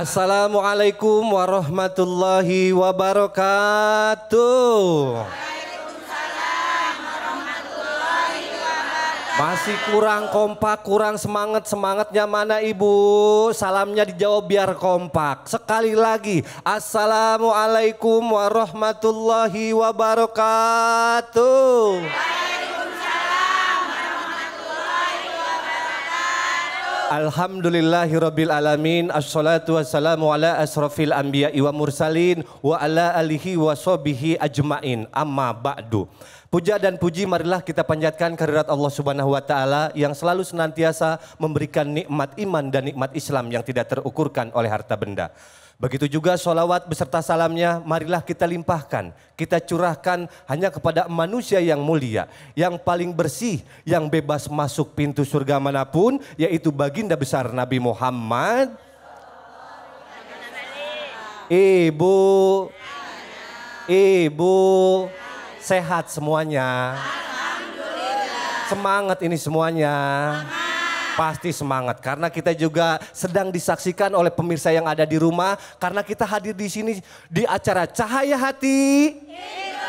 Assalamualaikum warahmatullahi wabarakatuh. Masih kurang kompak, kurang semangat. Semangatnya mana Ibu? Salamnya dijawab biar kompak. Sekali lagi, Assalamualaikum warahmatullahi wabarakatuh. Waalaikumsalam. Alhamdulillahirabbil alamin. Assalatu wassalamu ala asrofil anbiya wa mursalin wa ala alihi wa ajmain. Amma ba'du. Puja dan puji marilah kita panjatkan kehadirat Allah Subhanahu wa taala yang selalu senantiasa memberikan nikmat iman dan nikmat Islam yang tidak terukurkan oleh harta benda. Begitu juga sholawat beserta salamnya marilah kita limpahkan. Kita curahkan hanya kepada manusia yang mulia. Yang paling bersih, yang bebas masuk pintu surga manapun. Yaitu baginda besar Nabi Muhammad. Ibu. Ibu. Sehat semuanya. Semangat ini semuanya. Semangat. Pasti semangat karena kita juga sedang disaksikan oleh pemirsa yang ada di rumah karena kita hadir di sini di acara Cahaya Hati. Indonesia.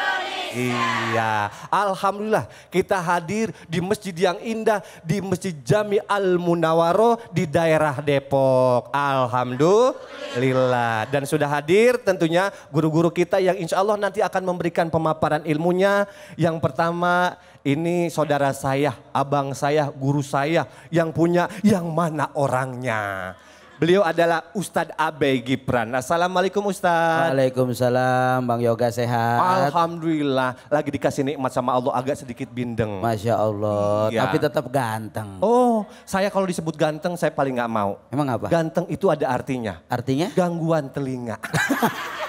Iya, alhamdulillah kita hadir di masjid yang indah di Masjid Jami Al Munawaro di daerah Depok. Alhamdulillah dan sudah hadir tentunya guru-guru kita yang insya Allah nanti akan memberikan pemaparan ilmunya. Yang pertama ini saudara saya, abang saya, guru saya yang punya yang mana orangnya. Beliau adalah Ustadz Abe Gipran. Assalamualaikum Ustadz. Waalaikumsalam Bang Yoga sehat. Alhamdulillah lagi dikasih nikmat sama Allah agak sedikit bindeng. Masya Allah iya. tapi tetap ganteng. Oh saya kalau disebut ganteng saya paling gak mau. Emang apa? Ganteng itu ada artinya. Artinya? Gangguan telinga.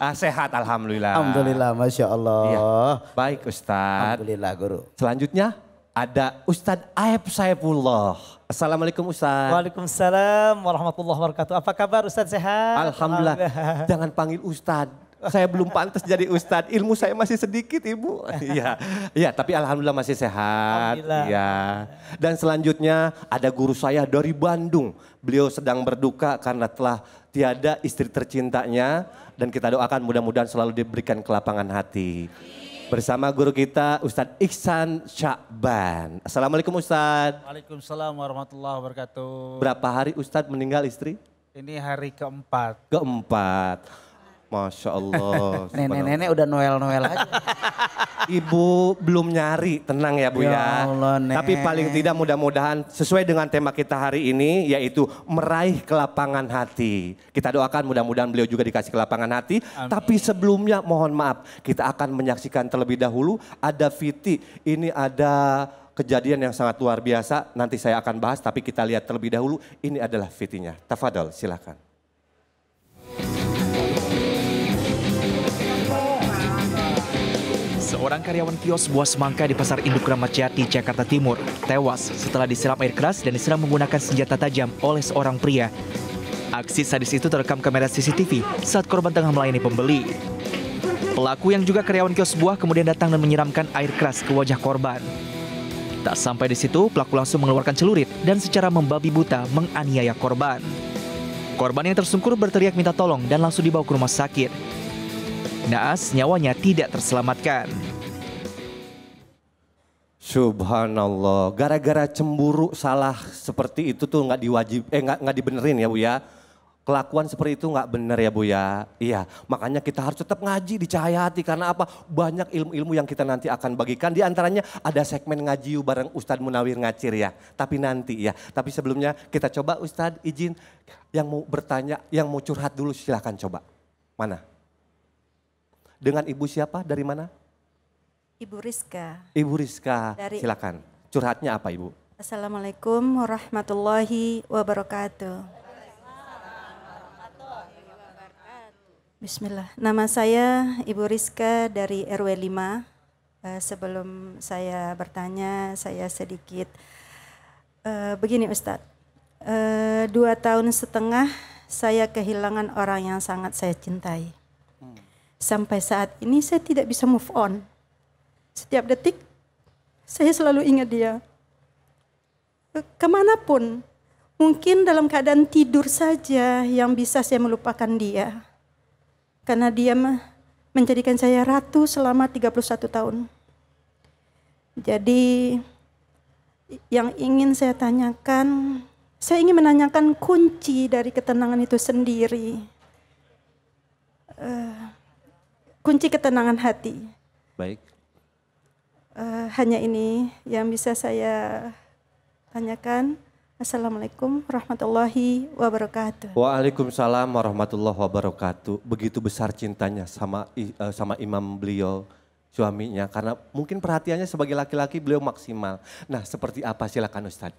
ah, sehat alhamdulillah. Alhamdulillah, masya Allah. Ya. Baik Ustadz. Alhamdulillah guru. Selanjutnya ada Ustadz Aep Saifullah. Assalamualaikum Ustaz. Waalaikumsalam warahmatullahi wabarakatuh. Apa kabar ustadz sehat? Alhamdulillah. Alhamdulillah. Jangan panggil ustadz Saya belum pantas jadi Ustadz. Ilmu saya masih sedikit Ibu. Iya. Iya, tapi Alhamdulillah masih sehat. Iya. Dan selanjutnya ada guru saya dari Bandung. Beliau sedang berduka karena telah tiada istri tercintanya dan kita doakan mudah-mudahan selalu diberikan kelapangan hati. Bersama guru kita Ustadz Iksan Syakban. Assalamualaikum Ustadz. Waalaikumsalam warahmatullahi wabarakatuh. Berapa hari Ustadz meninggal istri? Ini hari keempat. Keempat. Masya Allah. Nenek-nenek udah Noel-Noel aja. Ibu belum nyari, tenang ya Bu ya. ya. Allah, ya. Tapi paling tidak mudah-mudahan sesuai dengan tema kita hari ini yaitu meraih kelapangan hati. Kita doakan mudah-mudahan beliau juga dikasih kelapangan hati. Amin. Tapi sebelumnya mohon maaf, kita akan menyaksikan terlebih dahulu ada Viti. Ini ada kejadian yang sangat luar biasa, nanti saya akan bahas tapi kita lihat terlebih dahulu. Ini adalah Vitinya. Tafadol, silahkan. Seorang karyawan kios buah semangka di Pasar Induk Kramat Jati, Jakarta Timur, tewas setelah disiram air keras dan disiram menggunakan senjata tajam oleh seorang pria. Aksi sadis itu terekam kamera CCTV saat korban tengah melayani pembeli. Pelaku yang juga karyawan kios buah kemudian datang dan menyiramkan air keras ke wajah korban. Tak sampai di situ, pelaku langsung mengeluarkan celurit dan secara membabi buta menganiaya korban. Korban yang tersungkur berteriak minta tolong dan langsung dibawa ke rumah sakit. Naas nyawanya tidak terselamatkan. Subhanallah, gara-gara cemburu salah seperti itu tuh nggak diwajib, eh nggak nggak dibenerin ya Bu ya. Kelakuan seperti itu nggak benar ya Bu ya. Iya, makanya kita harus tetap ngaji di cahaya hati karena apa? Banyak ilmu-ilmu yang kita nanti akan bagikan. Di antaranya ada segmen ngaji bareng Ustadz Munawir Ngacir ya. Tapi nanti ya. Tapi sebelumnya kita coba Ustadz izin yang mau bertanya, yang mau curhat dulu silahkan coba. Mana? dengan ibu siapa? Dari mana? Ibu Rizka. Ibu Rizka. Dari... Silakan. Curhatnya apa, Ibu? Assalamualaikum warahmatullahi wabarakatuh. Bismillah. Nama saya Ibu Rizka dari RW 5. Eh, sebelum saya bertanya, saya sedikit eh, begini Ustadz. Eh, dua tahun setengah saya kehilangan orang yang sangat saya cintai. Hmm. Sampai saat ini saya tidak bisa move on. Setiap detik saya selalu ingat dia. Kemanapun, mungkin dalam keadaan tidur saja yang bisa saya melupakan dia. Karena dia menjadikan saya ratu selama 31 tahun. Jadi yang ingin saya tanyakan, saya ingin menanyakan kunci dari ketenangan itu sendiri. Uh, kunci ketenangan hati. Baik. Uh, hanya ini yang bisa saya tanyakan. Assalamualaikum warahmatullahi wabarakatuh. Waalaikumsalam warahmatullahi wabarakatuh. Begitu besar cintanya sama uh, sama imam beliau suaminya karena mungkin perhatiannya sebagai laki-laki beliau maksimal. Nah, seperti apa silakan ustadz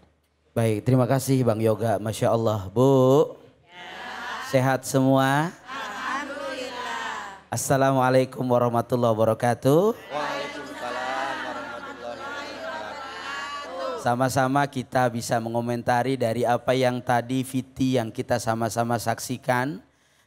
Baik, terima kasih Bang Yoga. Masya Allah, Bu. Sehat semua. Assalamualaikum warahmatullahi wabarakatuh. Waalaikumsalam warahmatullahi wabarakatuh. Sama-sama kita bisa mengomentari dari apa yang tadi Viti yang kita sama-sama saksikan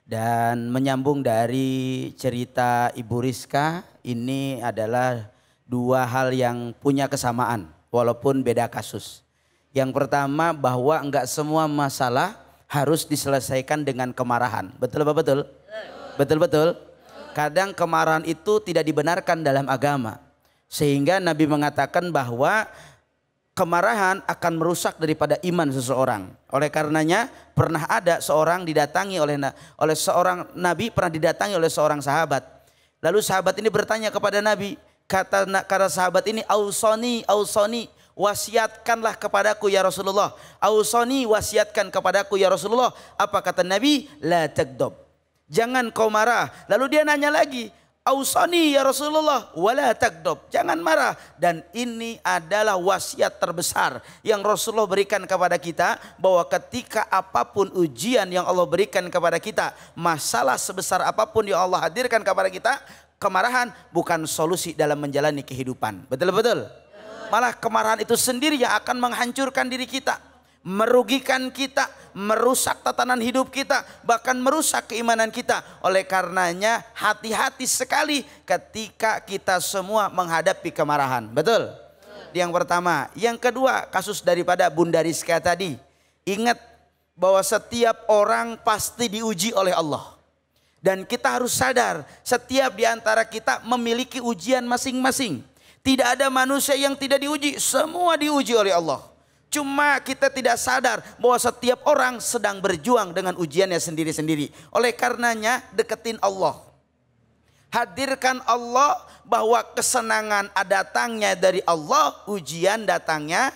dan menyambung dari cerita Ibu Rizka ini adalah dua hal yang punya kesamaan walaupun beda kasus. Yang pertama bahwa enggak semua masalah harus diselesaikan dengan kemarahan. Betul apa betul? Betul betul. betul? Kadang kemarahan itu tidak dibenarkan dalam agama. Sehingga Nabi mengatakan bahwa kemarahan akan merusak daripada iman seseorang. Oleh karenanya pernah ada seorang didatangi oleh oleh seorang nabi pernah didatangi oleh seorang sahabat. Lalu sahabat ini bertanya kepada nabi, kata karena sahabat ini ausoni ausoni wasiatkanlah kepadaku ya Rasulullah. Ausoni wasiatkan kepadaku ya Rasulullah. Apa kata nabi? La tagdob. Jangan kau marah. Lalu dia nanya lagi, Ausani ya Rasulullah wala takdob. Jangan marah. Dan ini adalah wasiat terbesar yang Rasulullah berikan kepada kita. Bahwa ketika apapun ujian yang Allah berikan kepada kita. Masalah sebesar apapun yang Allah hadirkan kepada kita. Kemarahan bukan solusi dalam menjalani kehidupan. Betul-betul? Malah kemarahan itu sendiri yang akan menghancurkan diri kita merugikan kita, merusak tatanan hidup kita, bahkan merusak keimanan kita. Oleh karenanya hati-hati sekali ketika kita semua menghadapi kemarahan. Betul? Betul. Yang pertama, yang kedua kasus daripada Bunda Rizka tadi. Ingat bahwa setiap orang pasti diuji oleh Allah. Dan kita harus sadar setiap diantara kita memiliki ujian masing-masing. Tidak ada manusia yang tidak diuji, semua diuji oleh Allah. Cuma kita tidak sadar bahwa setiap orang sedang berjuang dengan ujiannya sendiri-sendiri. Oleh karenanya deketin Allah. Hadirkan Allah bahwa kesenangan datangnya dari Allah, ujian datangnya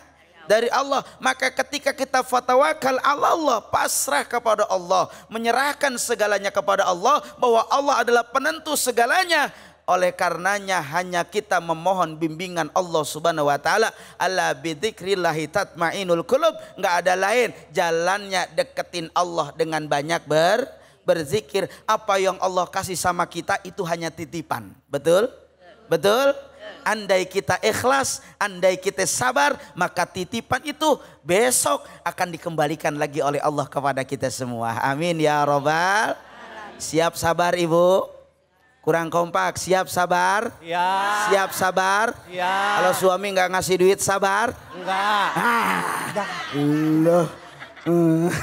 dari Allah. Maka ketika kita fatawakal ala Allah, pasrah kepada Allah, menyerahkan segalanya kepada Allah bahwa Allah adalah penentu segalanya oleh karenanya hanya kita memohon bimbingan Allah Subhanahu wa taala. Ala bidzikrillah tatmainul qulub. Enggak ada lain jalannya deketin Allah dengan banyak ber berzikir. Apa yang Allah kasih sama kita itu hanya titipan. Betul? Betul? Andai kita ikhlas, andai kita sabar, maka titipan itu besok akan dikembalikan lagi oleh Allah kepada kita semua. Amin ya robbal. Siap sabar ibu. Kurang kompak, siap sabar? Ya. Siap sabar? Ya. Kalau suami nggak ngasih duit sabar? Enggak. Ah, Loh. Hmm.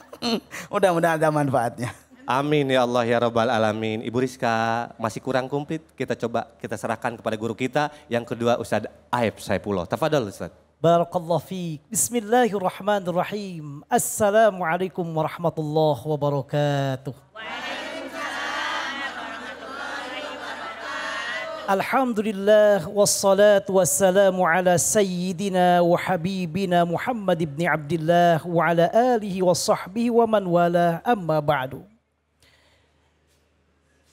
Mudah-mudahan ada manfaatnya. Amin ya Allah ya Rabbal Alamin. Ibu Rizka masih kurang komplit, kita coba kita serahkan kepada guru kita. Yang kedua Ustadz Aib Saifullah. Tafadol Ustadz. Barakallah fiik. Bismillahirrahmanirrahim. Assalamualaikum warahmatullahi wabarakatuh. Waalaikumsalam. Alhamdulillah wassalatu wassalamu ala sayyidina wa habibina Muhammad ibn Abdullah wa ala alihi wa sahbihi wa man wala amma ba'du.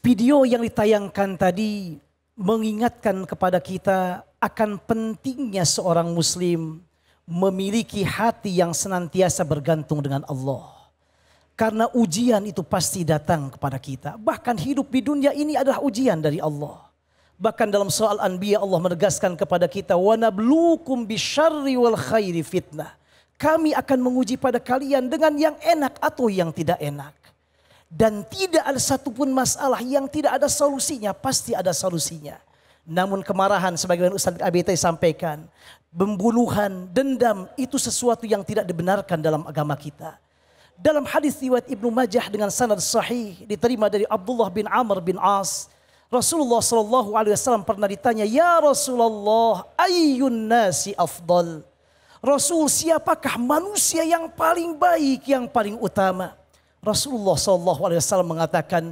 Video yang ditayangkan tadi mengingatkan kepada kita akan pentingnya seorang muslim memiliki hati yang senantiasa bergantung dengan Allah. Karena ujian itu pasti datang kepada kita. Bahkan hidup di dunia ini adalah ujian dari Allah. Bahkan dalam soal anbiya Allah menegaskan kepada kita wa nabluukum bisyarri wal khairi fitnah. Kami akan menguji pada kalian dengan yang enak atau yang tidak enak. Dan tidak ada satupun masalah yang tidak ada solusinya, pasti ada solusinya. Namun kemarahan sebagaimana Ustaz ABT sampaikan, pembunuhan, dendam itu sesuatu yang tidak dibenarkan dalam agama kita. Dalam hadis riwayat Ibnu Majah dengan sanad sahih diterima dari Abdullah bin Amr bin As Rasulullah Shallallahu Alaihi Wasallam pernah ditanya, ya Rasulullah, ayun nasi afdal. Rasul siapakah manusia yang paling baik, yang paling utama? Rasulullah Shallallahu Alaihi Wasallam mengatakan,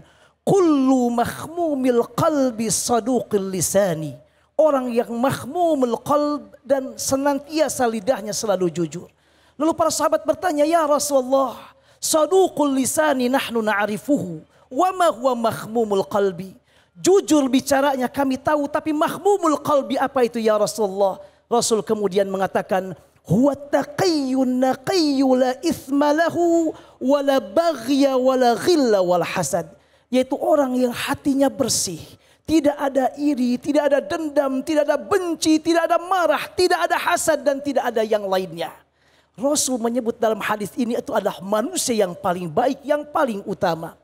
kullu mahmumil qalbi saduqil lisani. Orang yang mahmumil qalb dan senantiasa lidahnya selalu jujur. Lalu para sahabat bertanya, ya Rasulullah, saduqil lisani nahnu na'rifuhu. Wa ma huwa mahmumul qalbi. Jujur bicaranya kami tahu tapi mahmumul qalbi apa itu ya Rasulullah? Rasul kemudian mengatakan huwa taqiyun naqiyyu la isma lahu wala baghya wala ghilla wal hasad. Yaitu orang yang hatinya bersih, tidak ada iri, tidak ada dendam, tidak ada benci, tidak ada marah, tidak ada hasad dan tidak ada yang lainnya. Rasul menyebut dalam hadis ini itu adalah manusia yang paling baik, yang paling utama.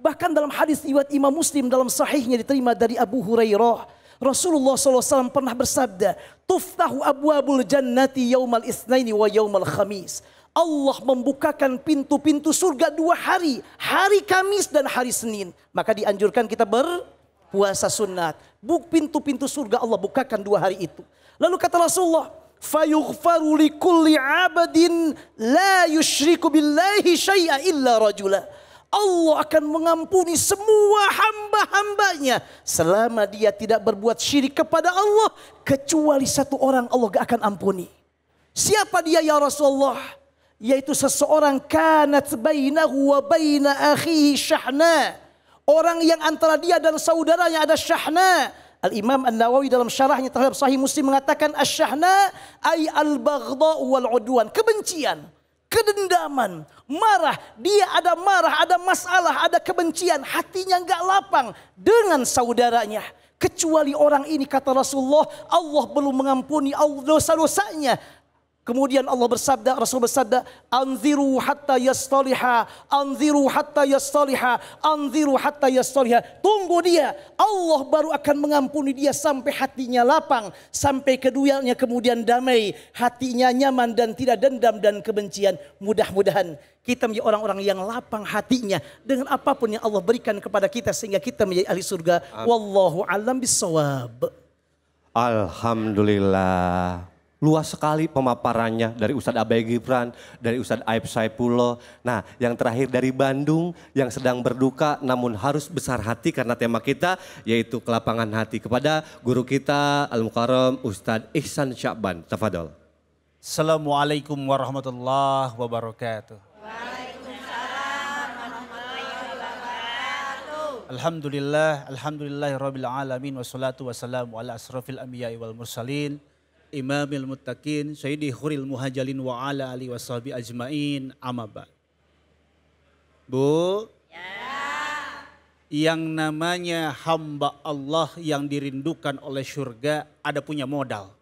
Bahkan dalam hadis riwayat Imam Muslim dalam sahihnya diterima dari Abu Hurairah. Rasulullah SAW pernah bersabda, Tuftahu abwabul jannati yaumal isnaini wa yaumal khamis. Allah membukakan pintu-pintu surga dua hari. Hari Kamis dan hari Senin. Maka dianjurkan kita berpuasa sunat. Buk pintu-pintu surga Allah bukakan dua hari itu. Lalu kata Rasulullah, Fayughfaru likulli abadin la yushriku billahi syai'a illa rajulah. Allah akan mengampuni semua hamba-hambanya selama dia tidak berbuat syirik kepada Allah kecuali satu orang Allah gak akan ampuni. Siapa dia ya Rasulullah? Yaitu seseorang kanat bainahu wa baina akhihi syahna. Orang yang antara dia dan saudaranya ada syahna. Al-Imam An-Nawawi dalam syarahnya terhadap Sahih Muslim mengatakan syahna ay al-baghdha wal udwan, kebencian kedendaman, marah. Dia ada marah, ada masalah, ada kebencian. Hatinya nggak lapang dengan saudaranya. Kecuali orang ini kata Rasulullah, Allah belum mengampuni dosa-dosanya. Kemudian Allah bersabda, Rasul bersabda, "Anziru hatta yastaliha, anziru hatta yastaliha, anziru hatta yastaliha." Tunggu dia, Allah baru akan mengampuni dia sampai hatinya lapang, sampai keduanya kemudian damai, hatinya nyaman dan tidak dendam dan kebencian. Mudah-mudahan kita menjadi orang-orang yang lapang hatinya dengan apapun yang Allah berikan kepada kita sehingga kita menjadi ahli surga. Wallahu alam bisawab. Alhamdulillah. Luas sekali pemaparannya dari Ustadz Abai Gibran, dari Ustadz Aib Saipulo. Nah yang terakhir dari Bandung yang sedang berduka namun harus besar hati karena tema kita yaitu kelapangan hati. Kepada guru kita Al-Mukarram Ustadz Ihsan Syakban. Tafadol. Assalamualaikum warahmatullahi wabarakatuh. Waalaikumsalam warahmatullahi wabarakatuh. Alhamdulillah, alhamdulillahirabbil alamin wassalatu wassalamu ala asrafil anbiya wal mursalin imamil muttaqin sayyidi khuril muhajalin wa ala alihi ajmain amaba. Bu? Ya. Yang namanya hamba Allah yang dirindukan oleh surga ada punya modal.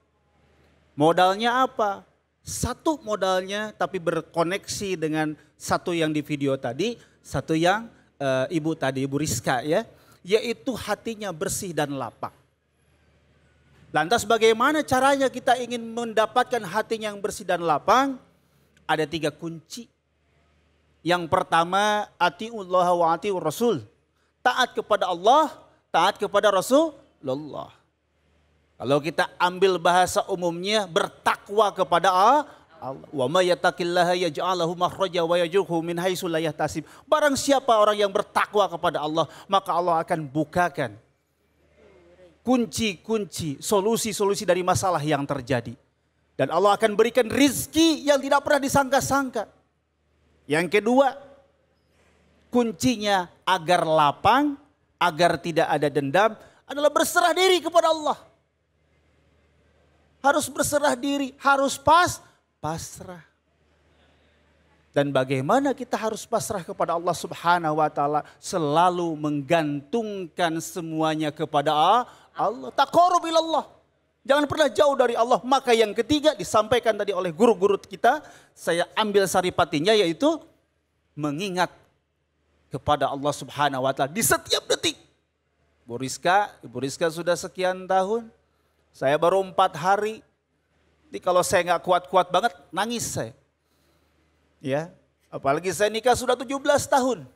Modalnya apa? Satu modalnya tapi berkoneksi dengan satu yang di video tadi, satu yang uh, ibu tadi, ibu Rizka ya. Yaitu hatinya bersih dan lapang Lantas bagaimana caranya kita ingin mendapatkan hati yang bersih dan lapang? Ada tiga kunci. Yang pertama, atiullah wa atiur rasul. Taat kepada Allah, taat kepada Rasulullah. Kalau kita ambil bahasa umumnya, bertakwa kepada Allah. Wa makhraja wa min Barang siapa orang yang bertakwa kepada Allah, maka Allah akan bukakan kunci-kunci, solusi-solusi dari masalah yang terjadi. Dan Allah akan berikan rizki yang tidak pernah disangka-sangka. Yang kedua, kuncinya agar lapang, agar tidak ada dendam adalah berserah diri kepada Allah. Harus berserah diri, harus pas, pasrah. Dan bagaimana kita harus pasrah kepada Allah Subhanahu wa taala selalu menggantungkan semuanya kepada allah Allah. Taqarrub Allah, Jangan pernah jauh dari Allah. Maka yang ketiga disampaikan tadi oleh guru-guru kita, saya ambil saripatinya yaitu mengingat kepada Allah Subhanahu wa taala di setiap detik. Bu Rizka, Ibu Rizka sudah sekian tahun, saya baru empat hari. Ini kalau saya nggak kuat-kuat banget, nangis saya. Ya, apalagi saya nikah sudah 17 tahun.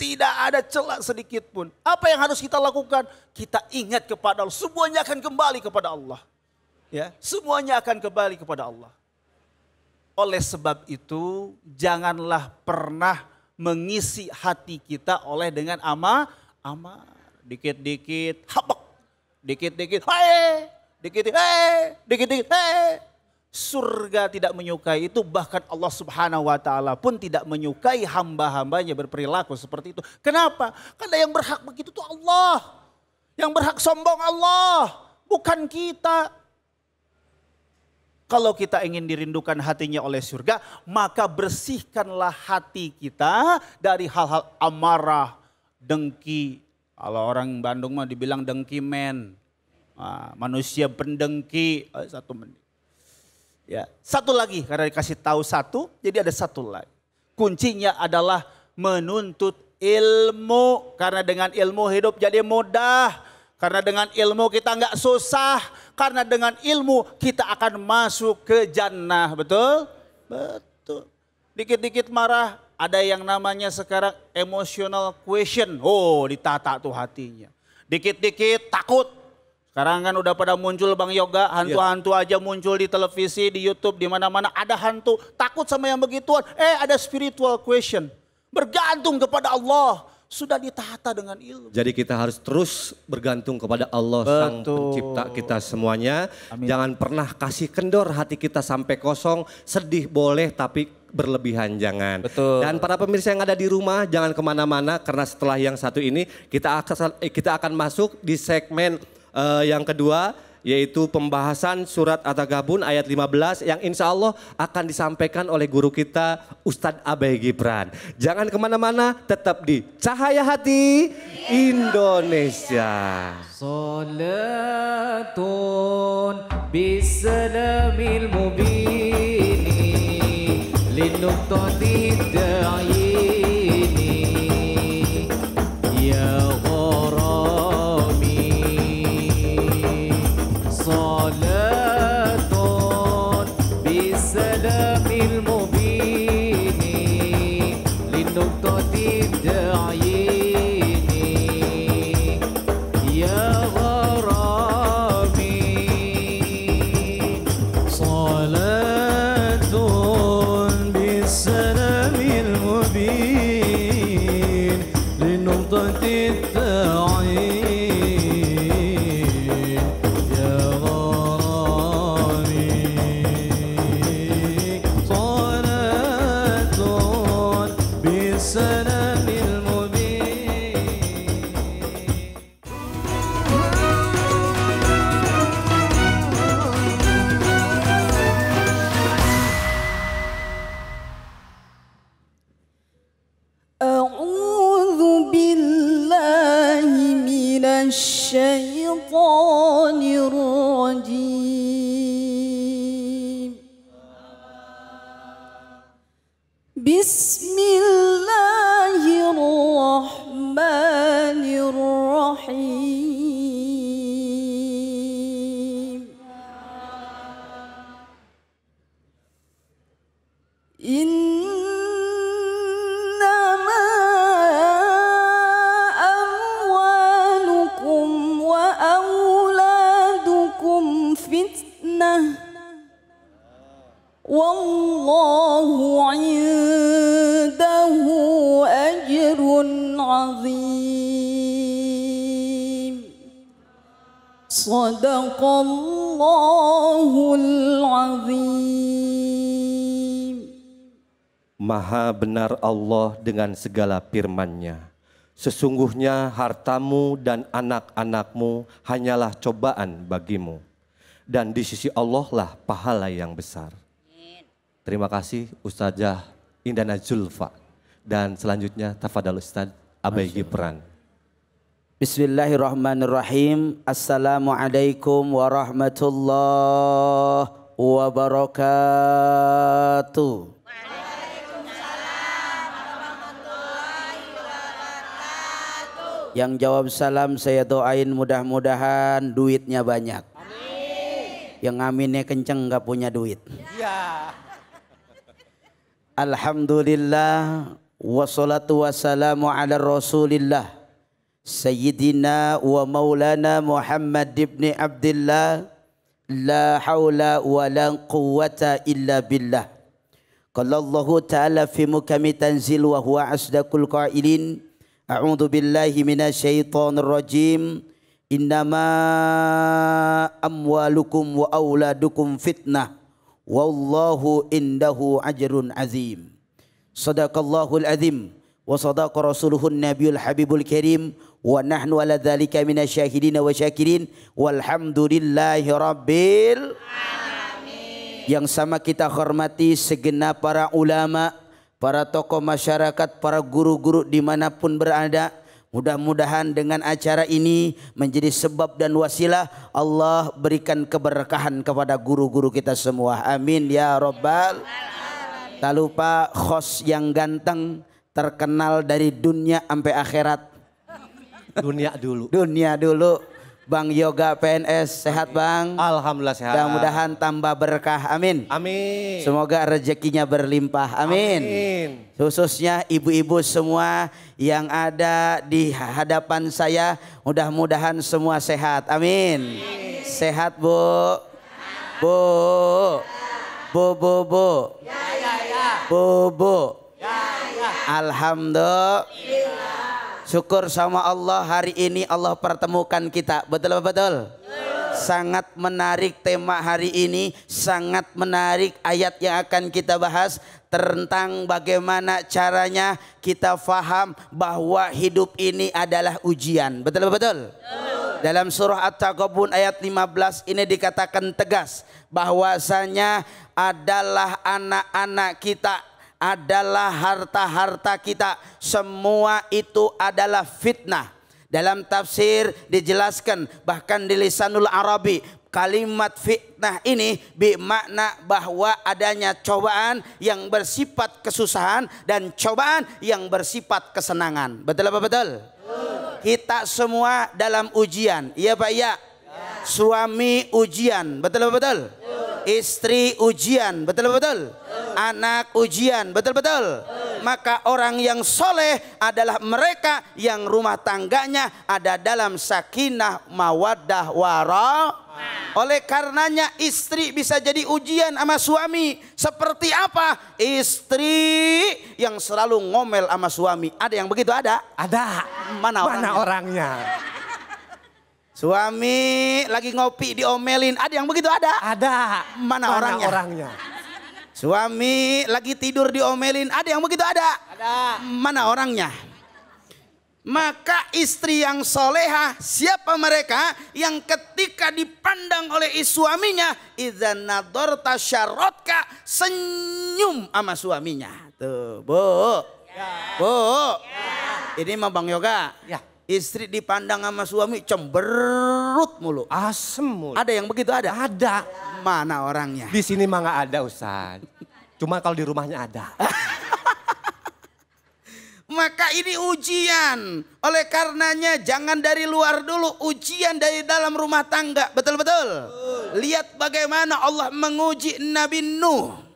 Tidak ada celak sedikit pun. Apa yang harus kita lakukan? Kita ingat kepada Allah. Semuanya akan kembali kepada Allah. Ya, semuanya akan kembali kepada Allah. Oleh sebab itu, janganlah pernah mengisi hati kita oleh dengan ama, ama, dikit-dikit, habak, dikit-dikit, hei dikit-dikit, hei dikit-dikit, hei surga tidak menyukai itu bahkan Allah Subhanahu wa taala pun tidak menyukai hamba-hambanya berperilaku seperti itu. Kenapa? Karena yang berhak begitu tuh Allah. Yang berhak sombong Allah, bukan kita. Kalau kita ingin dirindukan hatinya oleh surga, maka bersihkanlah hati kita dari hal-hal amarah, dengki. Kalau orang Bandung mah dibilang dengki men. Ah, manusia pendengki. Eh, satu menit. Ya, satu lagi karena dikasih tahu satu, jadi ada satu lagi. Kuncinya adalah menuntut ilmu karena dengan ilmu hidup jadi mudah. Karena dengan ilmu kita nggak susah, karena dengan ilmu kita akan masuk ke jannah, betul? Betul. Dikit-dikit marah, ada yang namanya sekarang emotional question. Oh, ditata tuh hatinya. Dikit-dikit takut, sekarang kan udah pada muncul Bang Yoga, hantu-hantu aja muncul di televisi, di YouTube, di mana-mana ada hantu. Takut sama yang begituan. Eh, ada spiritual question. Bergantung kepada Allah. Sudah ditata dengan ilmu. Jadi kita harus terus bergantung kepada Allah Betul. Sang Pencipta kita semuanya. Amin. Jangan pernah kasih kendor hati kita sampai kosong. Sedih boleh tapi berlebihan jangan. Betul. Dan para pemirsa yang ada di rumah jangan kemana-mana karena setelah yang satu ini kita akan eh, kita akan masuk di segmen Uh, yang kedua yaitu pembahasan surat At-Tagabun ayat 15 yang insya Allah akan disampaikan oleh guru kita Ustadz Abai Gibran. Jangan kemana-mana, tetap di Cahaya Hati Indonesia. Salatun bisalamil mubini tadi da'i benar Allah dengan segala firman-Nya. Sesungguhnya hartamu dan anak-anakmu hanyalah cobaan bagimu. Dan di sisi Allah lah pahala yang besar. Terima kasih Ustazah Indana Julfa Dan selanjutnya Tafadal Ustaz Abai Gibran. Bismillahirrahmanirrahim. Assalamualaikum warahmatullahi wabarakatuh. Yang jawab salam saya doain mudah-mudahan duitnya banyak. Amin. Yang aminnya kenceng gak punya duit. Ya. Alhamdulillah wassalatu wassalamu ala rasulillah Sayyidina wa maulana Muhammad ibn Abdullah La hawla wa la quwata illa billah Kalau Allah Ta'ala fi mukami tanzil wa huwa asdaqul qailin أعوذ بالله من الشيطان الرجيم إنما أموالكم وأولادكم فتنة والله عنده أجر عظيم صدق الله العظيم وصدق رسوله النبي الحبيب الكريم ونحن على ذلك من الشاهدين والشاكرين والحمد لله رب العالمين yang sama kita hormati segenap para ulama para tokoh masyarakat, para guru-guru dimanapun berada. Mudah-mudahan dengan acara ini menjadi sebab dan wasilah Allah berikan keberkahan kepada guru-guru kita semua. Amin ya Rabbal. Tak lupa khos yang ganteng terkenal dari dunia sampai akhirat. Dunia dulu. Dunia dulu. Bang Yoga PNS. Sehat Amin. Bang? Alhamdulillah sehat. Mudah-mudahan tambah berkah. Amin. Amin. Semoga rezekinya berlimpah. Amin. Amin. Khususnya ibu-ibu semua yang ada di hadapan saya. Mudah-mudahan semua sehat. Amin. Amin. Sehat Bu. Bu. Bu, Bu, Bu. Ya, ya, ya. Bu, Bu. Ya, ya. Alhamdulillah. Syukur sama Allah hari ini Allah pertemukan kita. Betul betul? Sangat menarik tema hari ini, sangat menarik ayat yang akan kita bahas tentang bagaimana caranya kita faham bahwa hidup ini adalah ujian. Betul betul? Dalam surah At-Taghabun ayat 15 ini dikatakan tegas bahwasanya adalah anak-anak kita adalah harta-harta kita. Semua itu adalah fitnah. Dalam tafsir dijelaskan bahkan di lisanul Arabi kalimat fitnah ini bermakna bahwa adanya cobaan yang bersifat kesusahan dan cobaan yang bersifat kesenangan. Betul apa betul? Kita semua dalam ujian. Iya Pak, iya. Suami ujian, betul betul? Ya. Istri ujian, betul betul? Ya. Anak ujian, betul betul? Maka orang yang soleh adalah mereka yang rumah tangganya ada dalam sakinah mawaddah warah. Oleh karenanya istri bisa jadi ujian sama suami. Seperti apa? Istri yang selalu ngomel sama suami. Ada yang begitu ada? Ada. Mana orangnya? Mana orangnya? Suami lagi ngopi diomelin. Ada yang begitu ada? Ada. Mana, Mana orangnya? orangnya? Suami lagi tidur diomelin. Ada yang begitu ada? Ada. Mana orangnya? Maka istri yang soleha siapa mereka yang ketika dipandang oleh suaminya izanator nadorta syarotka senyum sama suaminya. Tuh, Bu. Ya. Bu. Ini mah Bang Yoga. Ya. Istri dipandang sama suami cemberut mulu. Asem mulu. Ada yang begitu ada? Ada. Mana orangnya? Di sini mah gak ada Ustaz. Cuma kalau di rumahnya ada. Maka ini ujian. Oleh karenanya jangan dari luar dulu. Ujian dari dalam rumah tangga. Betul-betul. Lihat bagaimana Allah menguji Nabi Nuh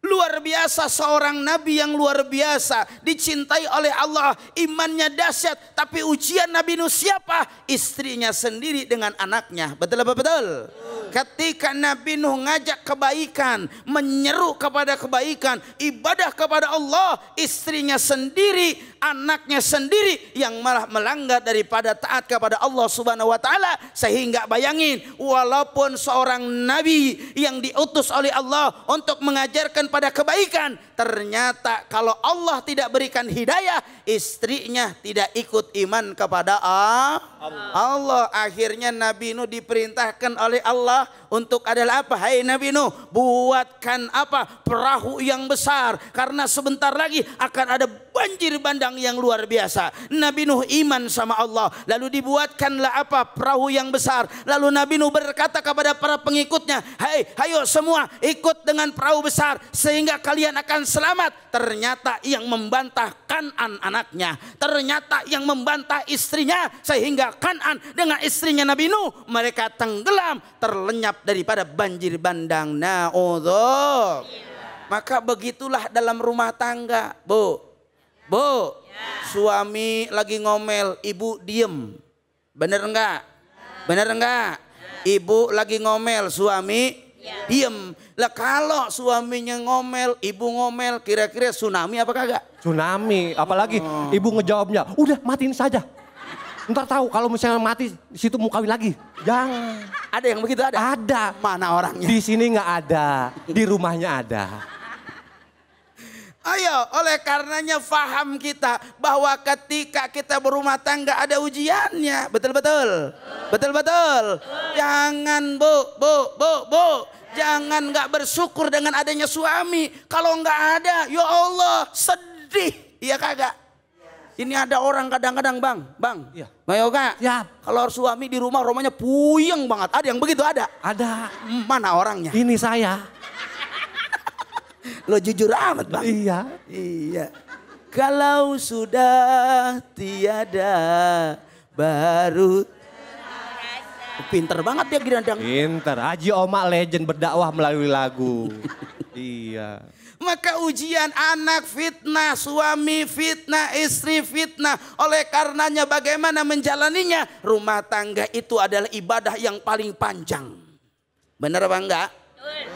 Luar biasa seorang nabi yang luar biasa dicintai oleh Allah, imannya dahsyat, tapi ujian Nabi Nuh siapa? Istrinya sendiri dengan anaknya. Betul apa betul? Ketika Nabi Nuh ngajak kebaikan, menyeru kepada kebaikan, ibadah kepada Allah, istrinya sendiri anaknya sendiri yang malah melanggar daripada taat kepada Allah Subhanahu wa taala sehingga bayangin walaupun seorang nabi yang diutus oleh Allah untuk mengajarkan pada kebaikan Ternyata kalau Allah tidak berikan hidayah, istrinya tidak ikut iman kepada Allah. Allah akhirnya Nabi Nuh diperintahkan oleh Allah untuk adalah apa? Hai hey Nabi Nuh, buatkan apa? Perahu yang besar karena sebentar lagi akan ada banjir bandang yang luar biasa. Nabi Nuh iman sama Allah, lalu dibuatkanlah apa? Perahu yang besar. Lalu Nabi Nuh berkata kepada para pengikutnya, "Hai, hey, ayo semua ikut dengan perahu besar sehingga kalian akan selamat. Ternyata yang membantah Kanan anaknya. Ternyata yang membantah istrinya. Sehingga Kanan dengan istrinya Nabi Nuh. Mereka tenggelam. Terlenyap daripada banjir bandang. Na'udhu. Maka begitulah dalam rumah tangga. Bu. Bu. Suami lagi ngomel. Ibu diem. Bener enggak? Bener enggak? Ibu lagi ngomel. Suami Ya. Diem. Lah kalau suaminya ngomel, ibu ngomel, kira-kira tsunami apa kagak? Tsunami, apalagi oh. ibu ngejawabnya, udah matiin saja. Ntar tahu kalau misalnya mati di situ mau kawin lagi. Jangan. Ada yang begitu ada? Ada. Mana orangnya? Di sini nggak ada, di rumahnya ada. Ayo, oleh karenanya faham kita bahwa ketika kita berumah tangga ada ujiannya. Betul-betul? Betul-betul? Jangan bu, bu, bu, bu. Jangan nggak bersyukur dengan adanya suami. Kalau nggak ada, ya Allah sedih. Iya kagak? Ini ada orang kadang-kadang bang, bang, ya. bang Yoga. Ya. Kalau suami di rumah rumahnya puyeng banget. Ada yang begitu ada? Ada. Mana orangnya? Ini saya. Lo jujur amat bang. Iya. Iya. Kalau sudah tiada baru Pinter banget ya Girandang. Pinter. Haji Oma legend berdakwah melalui lagu. iya. Maka ujian anak fitnah, suami fitnah, istri fitnah. Oleh karenanya bagaimana menjalaninya? Rumah tangga itu adalah ibadah yang paling panjang. Benar apa enggak?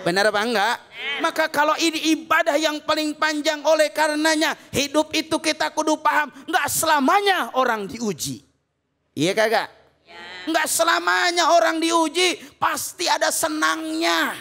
Benar apa enggak? Eh. Maka kalau ini ibadah yang paling panjang oleh karenanya hidup itu kita kudu paham. Enggak selamanya orang diuji. Iya kagak? Ya. Enggak selamanya orang diuji. Pasti ada senangnya.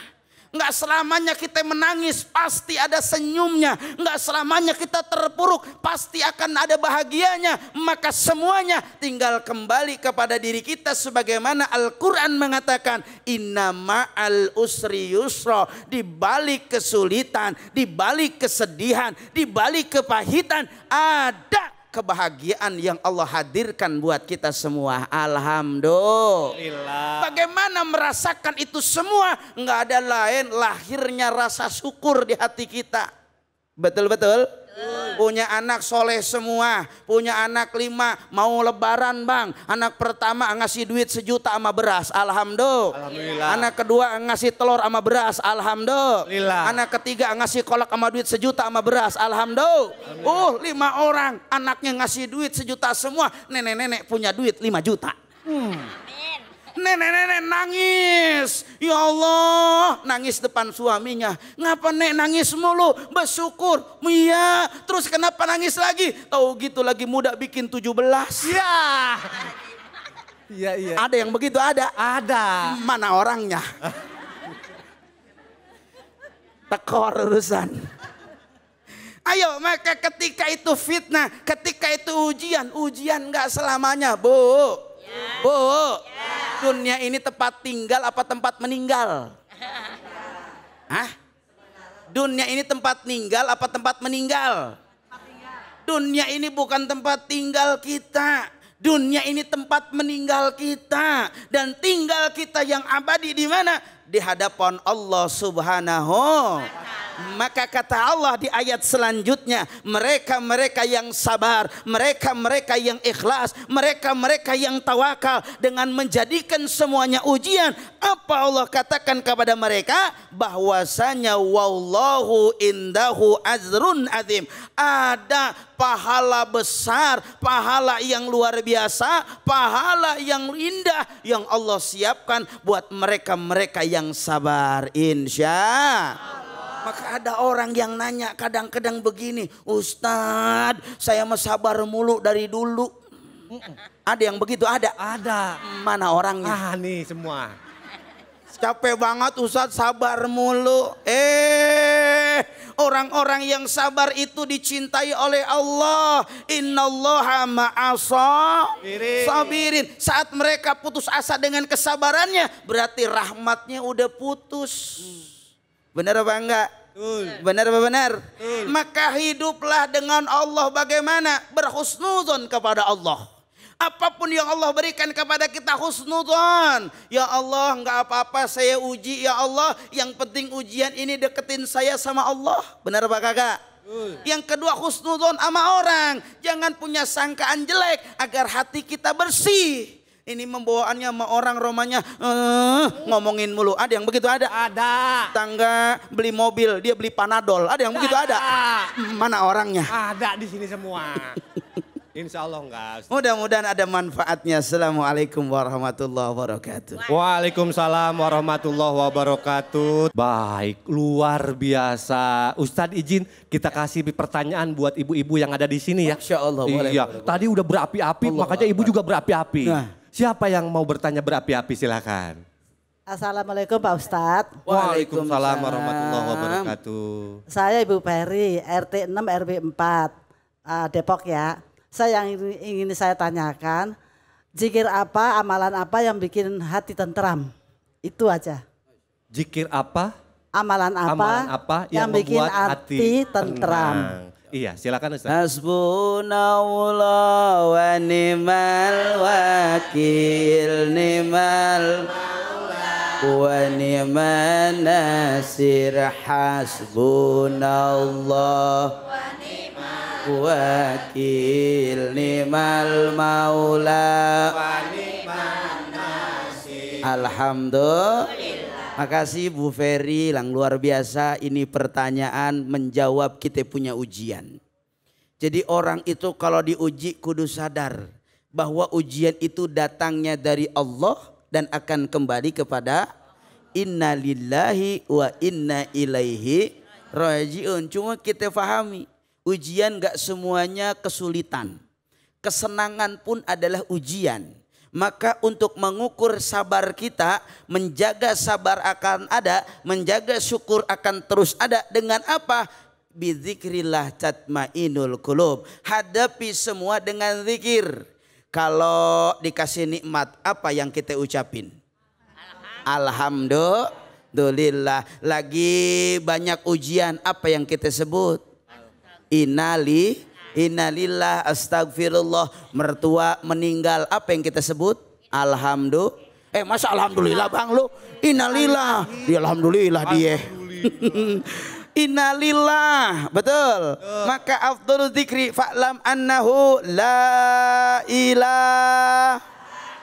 Nggak selamanya kita menangis, pasti ada senyumnya. Nggak selamanya kita terpuruk, pasti akan ada bahagianya. Maka semuanya tinggal kembali kepada diri kita sebagaimana Al-Quran mengatakan, Inna ma'al usri yusra, di balik kesulitan, di balik kesedihan, di balik kepahitan, ada kebahagiaan yang Allah hadirkan buat kita semua. Alhamdulillah. Bagaimana merasakan itu semua? Enggak ada lain lahirnya rasa syukur di hati kita. Betul-betul? Punya anak soleh semua, punya anak lima, mau lebaran bang. Anak pertama ngasih duit sejuta sama beras, alhamdulillah. Anak kedua ngasih telur sama beras, alhamdulillah. Anak ketiga ngasih kolak sama duit sejuta sama beras, alhamdulillah. alhamdulillah. Uh, lima orang, anaknya ngasih duit sejuta semua, nenek-nenek punya duit lima juta. Hmm nenek-nenek nangis. Ya Allah, nangis depan suaminya. Ngapa nek nangis mulu? Bersyukur. Iya, terus kenapa nangis lagi? Tahu gitu lagi muda bikin 17. Ya. Iya, iya. Ada yang begitu ada? Ada. Mana orangnya? Tekor urusan. Ayo maka ketika itu fitnah, ketika itu ujian, ujian nggak selamanya bu. Bu, ya. dunia ini tempat tinggal apa tempat meninggal? Hah? Dunia ini tempat tinggal apa tempat meninggal? Dunia ini bukan tempat tinggal kita. Dunia ini tempat meninggal kita dan tinggal kita yang abadi di mana? Di hadapan Allah Subhanahu wa maka kata Allah di ayat selanjutnya, mereka-mereka yang sabar, mereka-mereka yang ikhlas, mereka-mereka yang tawakal dengan menjadikan semuanya ujian, apa Allah katakan kepada mereka? Bahwasanya wallahu indahu azrun azim. Ada pahala besar, pahala yang luar biasa, pahala yang indah yang Allah siapkan buat mereka-mereka yang sabar. Insya Allah. Maka ada orang yang nanya kadang-kadang begini, Ustad saya mau sabar mulu dari dulu. Ada yang begitu? Ada? Ada. Mana orangnya? Ah nih semua. Capek banget Ustad sabar mulu. Eh orang-orang yang sabar itu dicintai oleh Allah. Allah ma'asa sabirin. Saat mereka putus asa dengan kesabarannya berarti rahmatnya udah putus. Hmm. Benar apa enggak? Benar apa benar? Maka hiduplah dengan Allah bagaimana? Berhusnuzon kepada Allah. Apapun yang Allah berikan kepada kita husnuzon Ya Allah enggak apa-apa saya uji ya Allah. Yang penting ujian ini deketin saya sama Allah. Benar apa Kakak? Yang kedua husnudon sama orang. Jangan punya sangkaan jelek agar hati kita bersih. Ini membawaannya sama orang Romanya Uh, ngomongin mulu. Ada yang begitu ada? Ada. Tangga beli mobil, dia beli panadol. Ada yang begitu ada? Mana orangnya? Ada di sini semua. Insya Allah enggak. Mudah-mudahan ada manfaatnya. Assalamualaikum warahmatullahi wabarakatuh. Waalaikumsalam warahmatullahi wabarakatuh. Baik, luar biasa. Ustadz izin kita kasih pertanyaan buat ibu-ibu yang ada di sini ya. Insya Allah. iya. Tadi udah berapi-api, makanya ibu juga berapi-api. Nah. Siapa yang mau bertanya berapi-api silahkan. Assalamualaikum Pak Ustadz. Waalaikumsalam, warahmatullahi wabarakatuh. Saya Ibu Peri, RT 6 RW 4, uh, Depok ya. Saya yang ingin saya tanyakan, jikir apa, amalan apa yang bikin hati tentram? Itu aja. Jikir apa? Amalan apa, amalan apa yang, yang bikin hati, hati tentram? Iya, silakan Ustaz. Hasbunallah wa ni'mal wakil ni'mal wa ni'man nasir hasbunallah wakil ni'mal maula wa ni'man nasir alhamdulillah Makasih Bu Ferry, yang luar biasa ini pertanyaan menjawab kita punya ujian. Jadi orang itu kalau diuji kudu sadar bahwa ujian itu datangnya dari Allah dan akan kembali kepada inna lillahi wa inna ilaihi rajiun. Cuma kita fahami ujian gak semuanya kesulitan. Kesenangan pun adalah ujian. Maka untuk mengukur sabar kita, menjaga sabar akan ada, menjaga syukur akan terus ada dengan apa? Bidzikrillah tatmainul kulub. Hadapi semua dengan zikir. Kalau dikasih nikmat, apa yang kita ucapin? Alhamdulillah. Lagi banyak ujian, apa yang kita sebut? Inali. Innalillah, astagfirullah, mertua meninggal. Apa yang kita sebut? Alhamdulillah. Eh masa alhamdulillah bang lu? Innalillah. Dia alhamdulillah dia. Innalillah. Betul. Maka afdhalu dzikri fa'lam annahu la ilaha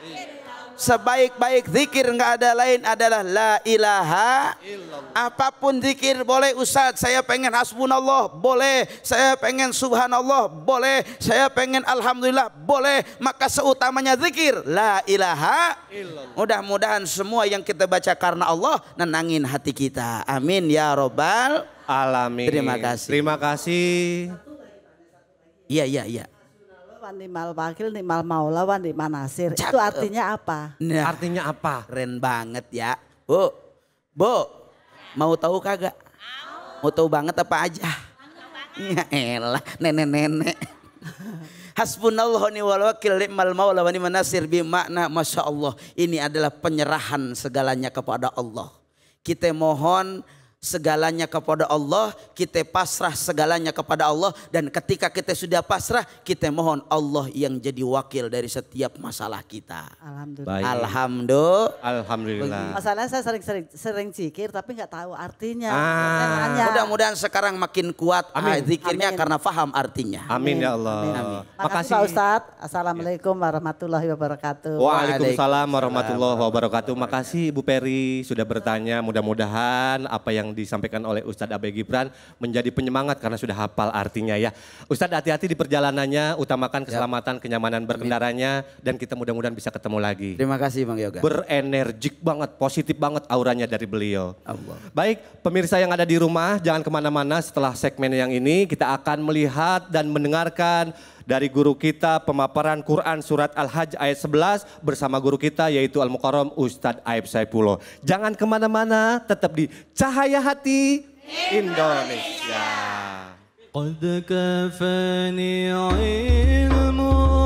iya sebaik-baik zikir nggak ada lain adalah la ilaha Apapun zikir boleh Ustaz, saya pengen hasbunallah, boleh. Saya pengen subhanallah, boleh. Saya pengen alhamdulillah, boleh. Maka seutamanya zikir la ilaha Mudah-mudahan semua yang kita baca karena Allah nenangin hati kita. Amin ya robbal alamin. Terima kasih. Terima kasih. Iya iya iya wa nimal wakil, nimal maula, wa nimal nasir. Cakep. Itu artinya apa? Nah, artinya apa? Keren banget ya. Bu, bu, mau tahu kagak? Mau tahu banget apa aja? Ya elah, nenek-nenek. Hasbunallah ni wal wakil ni'mal maula wa nasir bi makna masyaallah. Ini adalah penyerahan segalanya kepada Allah. Kita mohon segalanya kepada Allah, kita pasrah segalanya kepada Allah dan ketika kita sudah pasrah, kita mohon Allah yang jadi wakil dari setiap masalah kita. Alhamdulillah. Alhamdulillah. Alhamdulillah. Masalah saya sering-sering sering zikir tapi nggak tahu artinya. Ah. Mudah-mudahan sekarang makin kuat ah, zikirnya karena paham artinya. Amin, ya Amin. ya Allah. Amin. Amin. Makasih Pak Ustaz. Assalamualaikum warahmatullahi wabarakatuh. Waalaikumsalam warahmatullahi wabarakatuh. Makasih Bu Peri sudah bertanya. Mudah-mudahan apa yang yang disampaikan oleh Ustadz Abe Gibran menjadi penyemangat karena sudah hafal artinya ya. Ustadz hati-hati di perjalanannya, utamakan ya. keselamatan, ya. kenyamanan berkendaranya dan kita mudah-mudahan bisa ketemu lagi. Terima kasih Bang Yoga. Berenergik banget, positif banget auranya dari beliau. Allah. Baik, pemirsa yang ada di rumah jangan kemana-mana setelah segmen yang ini kita akan melihat dan mendengarkan dari guru kita pemaparan Quran surat Al-Hajj ayat 11 bersama guru kita yaitu Al-Mukarram Ustadz Aib Saipulo. Jangan kemana-mana, tetap di Cahaya Hati Indonesia. Indonesia.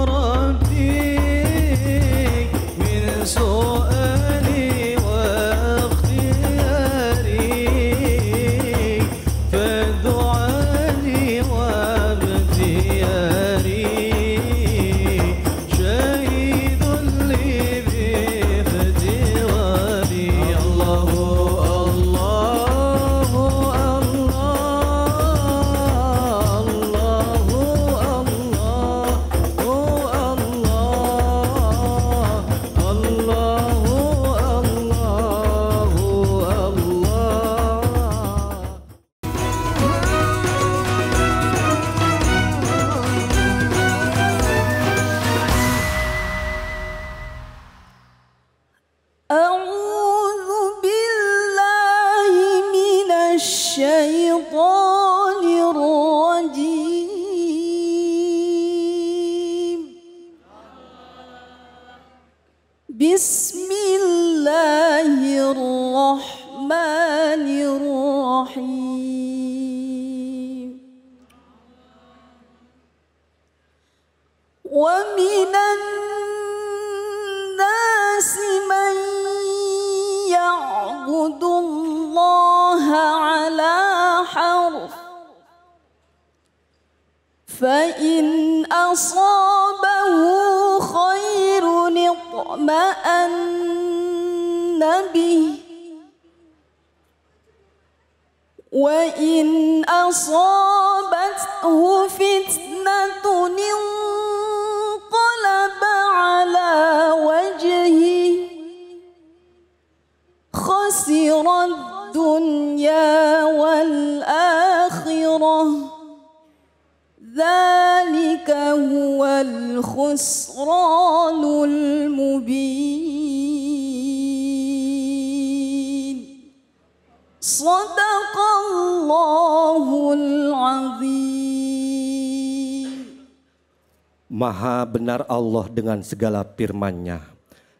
benar Allah dengan segala firman-Nya.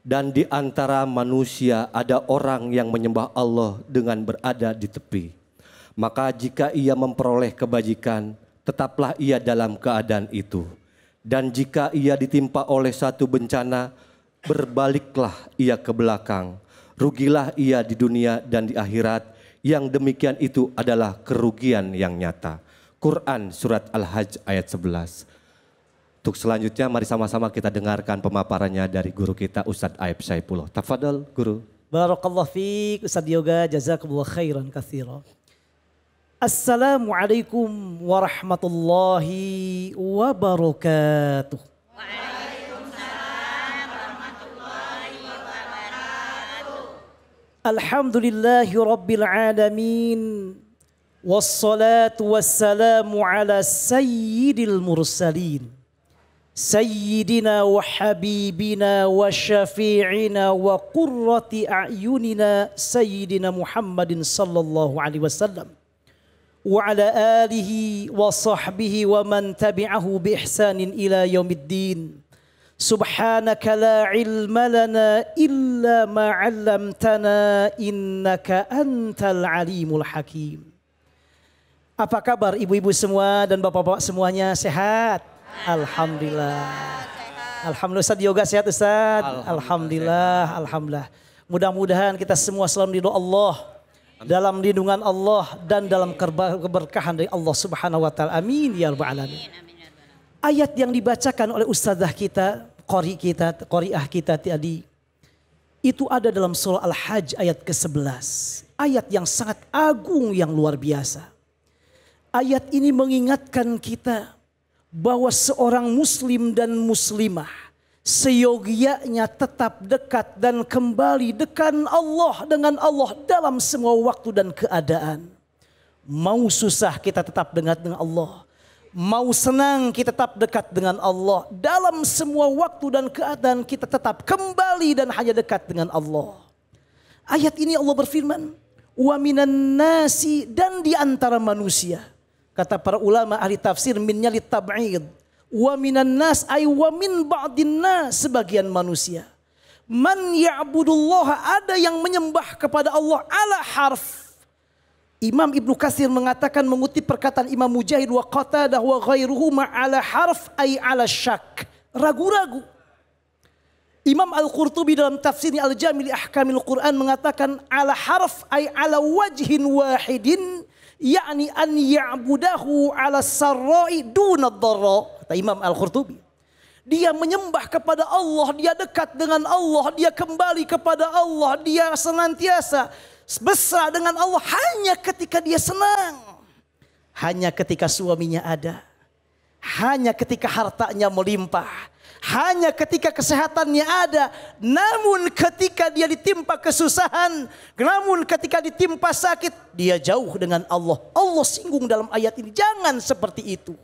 Dan di antara manusia ada orang yang menyembah Allah dengan berada di tepi. Maka jika ia memperoleh kebajikan, tetaplah ia dalam keadaan itu. Dan jika ia ditimpa oleh satu bencana, berbaliklah ia ke belakang. Rugilah ia di dunia dan di akhirat. Yang demikian itu adalah kerugian yang nyata. Quran Surat Al-Hajj ayat 11. Untuk selanjutnya mari sama-sama kita dengarkan pemaparannya dari guru kita Ustadz Aib Syaipullah. Tafadhal guru. Barakallah fiik Ustadz Yoga jazakumullah khairan kathira. Assalamualaikum warahmatullahi wabarakatuh. الحمد لله رب العالمين rabbil alamin. على سيد ala mursalin. سيدنا وحبيبنا وشفيعنا وقرة أعيننا سيدنا محمد صلى الله عليه وسلم وعلى آله وصحبه ومن تبعه بإحسان إلى يوم الدين سبحانك لا علم لنا إلا ما علمتنا إنك أنت العليم الحكيم Apa kabar ibu-ibu semua dan bapak-bapak semuanya sehat? Alhamdulillah. Alhamdulillah Ustaz Yoga sehat Ustaz. Alhamdulillah, Alhamdulillah. Alhamdulillah. Mudah-mudahan kita semua selalu di Allah. Amin. Dalam lindungan Allah dan dalam keberkahan dari Allah Subhanahu wa taala. Ya amin ya rabbal alamin. Ayat yang dibacakan oleh ustazah kita, qori kita, qoriah kita tadi itu ada dalam surah Al-Hajj ayat ke-11. Ayat yang sangat agung yang luar biasa. Ayat ini mengingatkan kita bahwa seorang muslim dan muslimah seyogianya tetap dekat dan kembali dekat Allah dengan Allah dalam semua waktu dan keadaan. Mau susah kita tetap dekat dengan Allah. Mau senang kita tetap dekat dengan Allah. Dalam semua waktu dan keadaan kita tetap kembali dan hanya dekat dengan Allah. Ayat ini Allah berfirman, "Wa minan nasi" dan di antara manusia Kata para ulama ahli tafsir minnya tab'id Wa minan nas ay wa min ba'din nas sebagian manusia. Man ya'budullah ada yang menyembah kepada Allah ala harf. Imam Ibnu Katsir mengatakan mengutip perkataan Imam Mujahid wa Qatadah wa ghairuhu ala harf ay ala syak. Ragu-ragu. Imam Al-Qurtubi dalam tafsirnya Al-Jamil Ahkamil Quran mengatakan ala harf ay ala wajhin wahidin yakni an ya'budahu ala sarra'i dunad dharra kata Imam Al-Qurtubi dia menyembah kepada Allah, dia dekat dengan Allah, dia kembali kepada Allah, dia senantiasa besar dengan Allah hanya ketika dia senang. Hanya ketika suaminya ada. Hanya ketika hartanya melimpah hanya ketika kesehatannya ada. Namun ketika dia ditimpa kesusahan, namun ketika ditimpa sakit, dia jauh dengan Allah. Allah singgung dalam ayat ini, jangan seperti itu.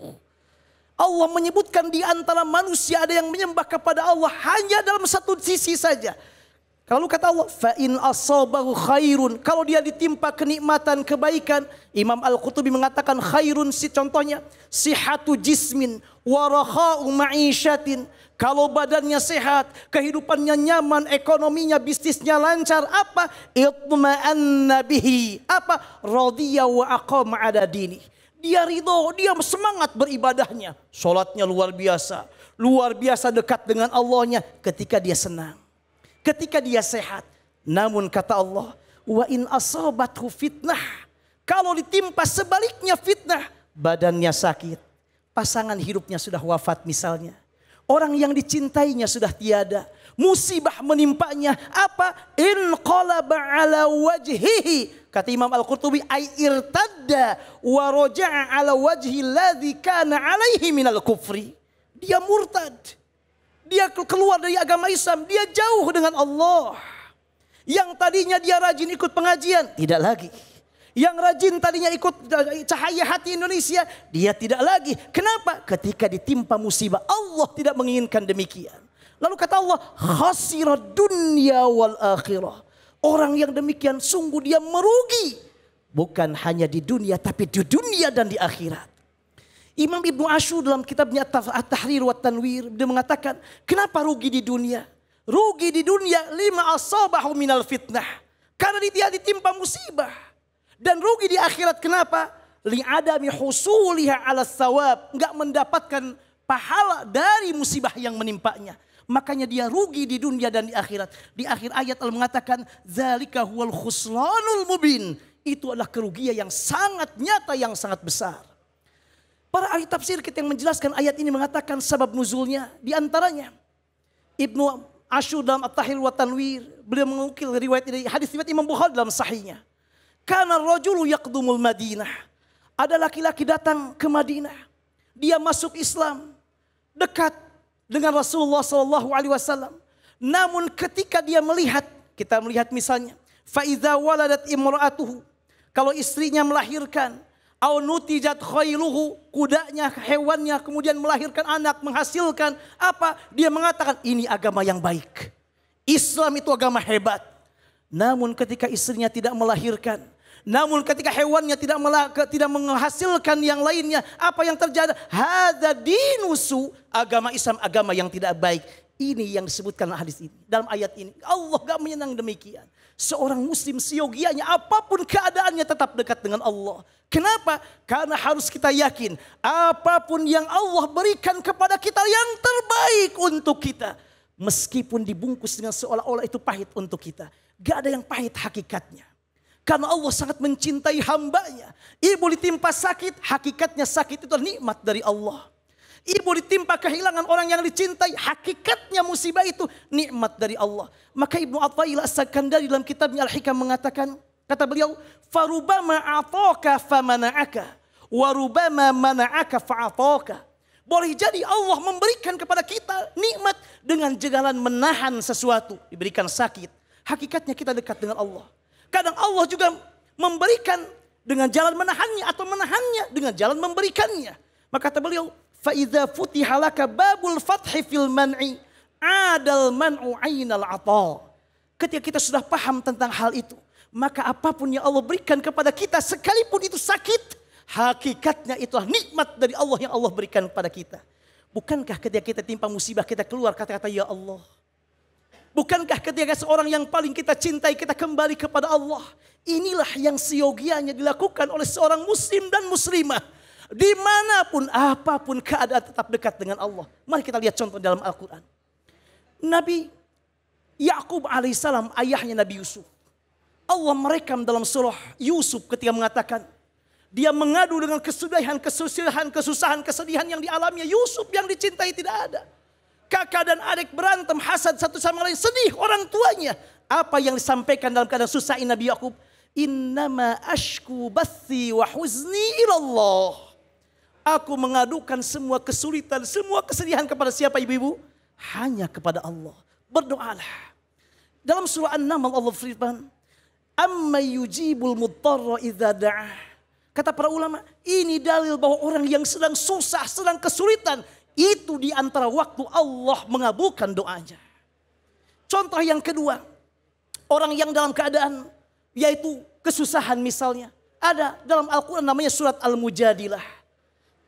Allah menyebutkan di antara manusia ada yang menyembah kepada Allah hanya dalam satu sisi saja. Lalu kata Allah, fa'in asabahu khairun. Kalau dia ditimpa kenikmatan, kebaikan. Imam Al-Qutubi mengatakan khairun si contohnya. Sihatu jismin, warahau ma'isyatin. Kalau badannya sehat, kehidupannya nyaman, ekonominya, bisnisnya lancar, apa? Itma'anna bihi. Apa? Radiyya wa aqama ada dini. Dia ridho, dia semangat beribadahnya. Sholatnya luar biasa. Luar biasa dekat dengan Allahnya ketika dia senang. Ketika dia sehat. Namun kata Allah, wa in asabathu fitnah. Kalau ditimpa sebaliknya fitnah, badannya sakit, pasangan hidupnya sudah wafat misalnya. Orang yang dicintainya sudah tiada. Musibah menimpanya. Apa? Inqalaba ala wajhihi. Kata Imam Al-Qurtubi, ay irtadda wa roja'a ala wajhi ladhi kana alaihi minal kufri. Dia murtad. Dia keluar dari agama Islam. Dia jauh dengan Allah. Yang tadinya dia rajin ikut pengajian. Tidak lagi. Yang rajin tadinya ikut eh, cahaya hati Indonesia, dia tidak lagi. Kenapa? Ketika ditimpa musibah, Allah tidak menginginkan demikian. Lalu kata Allah, khasirah dunia wal akhirah. Orang yang demikian sungguh dia merugi. Bukan hanya di dunia, tapi di dunia dan di akhirat. Imam Ibnu Ashur dalam kitabnya At-Tahrir wa Tanwir dia mengatakan, kenapa rugi di dunia? Rugi di dunia lima asabahu minal fitnah. Karena dia ditimpa musibah. Dan rugi di akhirat kenapa? Adami husuliha ala sawab. Enggak mendapatkan pahala dari musibah yang menimpanya. Makanya dia rugi di dunia dan di akhirat. Di akhir ayat Allah mengatakan, Zalika huwal khuslanul mubin. Itu adalah kerugian yang sangat nyata, yang sangat besar. Para ahli tafsir kita yang menjelaskan ayat ini mengatakan sebab nuzulnya. Di antaranya, Ibnu Ashur dalam At-Tahir wa Tanwir, beliau mengukil riwayat ini, hadis riwayat Imam Bukhari dalam sahihnya. Karena rojulu kedumul Madinah. Ada laki-laki datang ke Madinah. Dia masuk Islam. Dekat dengan Rasulullah Sallallahu Alaihi Wasallam. Namun ketika dia melihat, kita melihat misalnya, faidah waladat imraatuhu. Kalau istrinya melahirkan, au nutijat khayluhu, kudanya hewannya kemudian melahirkan anak menghasilkan apa dia mengatakan ini agama yang baik Islam itu agama hebat namun ketika istrinya tidak melahirkan namun ketika hewannya tidak melaka, tidak menghasilkan yang lainnya, apa yang terjadi? Hada dinusu, agama Islam agama yang tidak baik. Ini yang disebutkan hadis ini. Dalam ayat ini. Allah gak menyenang demikian. Seorang muslim siogianya apapun keadaannya tetap dekat dengan Allah. Kenapa? Karena harus kita yakin. Apapun yang Allah berikan kepada kita yang terbaik untuk kita. Meskipun dibungkus dengan seolah-olah itu pahit untuk kita. Gak ada yang pahit hakikatnya. Karena Allah sangat mencintai hambanya. Ibu ditimpa sakit, hakikatnya sakit itu nikmat dari Allah. Ibu ditimpa kehilangan orang yang dicintai, hakikatnya musibah itu nikmat dari Allah. Maka Ibnu Athaillah As-Sakandari dalam kitabnya Al-Hikam mengatakan, kata beliau, "Farubama ataka famana'aka wa rubama mana'aka fa'ataka." Boleh jadi Allah memberikan kepada kita nikmat dengan jalan menahan sesuatu, diberikan sakit. Hakikatnya kita dekat dengan Allah. Kadang Allah juga memberikan dengan jalan menahannya atau menahannya dengan jalan memberikannya. Maka kata beliau, faida futihalaka babul fathi fil man'i adal man'u ainal atal. Ketika kita sudah paham tentang hal itu, maka apapun yang Allah berikan kepada kita sekalipun itu sakit, hakikatnya itulah nikmat dari Allah yang Allah berikan kepada kita. Bukankah ketika kita timpa musibah kita keluar kata-kata ya Allah. Bukankah ketika seorang yang paling kita cintai kita kembali kepada Allah? Inilah yang siogianya dilakukan oleh seorang muslim dan muslimah. Dimanapun, apapun keadaan tetap dekat dengan Allah. Mari kita lihat contoh dalam Al-Quran. Nabi Yakub alaihissalam ayahnya Nabi Yusuf. Allah merekam dalam surah Yusuf ketika mengatakan, dia mengadu dengan kesudahan, kesusahan, kesusahan, kesedihan yang dialaminya Yusuf yang dicintai tidak ada kakak dan adik berantem hasad satu sama lain sedih orang tuanya apa yang disampaikan dalam keadaan susah Nabi Yakub innama ashku bathi wa huzni ilallah aku mengadukan semua kesulitan semua kesedihan kepada siapa ibu-ibu hanya kepada Allah berdoalah dalam surah An-Naml Allah firman amma yujibul mudtarra idza da'ah kata para ulama ini dalil bahwa orang yang sedang susah sedang kesulitan itu di antara waktu Allah mengabulkan doanya. Contoh yang kedua, orang yang dalam keadaan yaitu kesusahan misalnya. Ada dalam Al-Quran namanya surat Al-Mujadilah.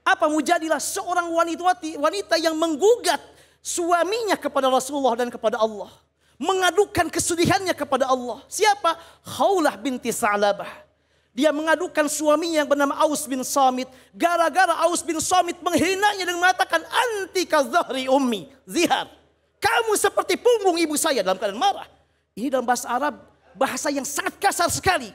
Apa Mujadilah? Seorang wanita, wanita yang menggugat suaminya kepada Rasulullah dan kepada Allah. Mengadukan kesedihannya kepada Allah. Siapa? Khawlah binti Sa'labah. Dia mengadukan suaminya yang bernama Aus bin Samit. Gara-gara Aus bin Samit menghinanya dan mengatakan anti kazahri ummi. Zihar. Kamu seperti punggung ibu saya dalam keadaan marah. Ini dalam bahasa Arab bahasa yang sangat kasar sekali.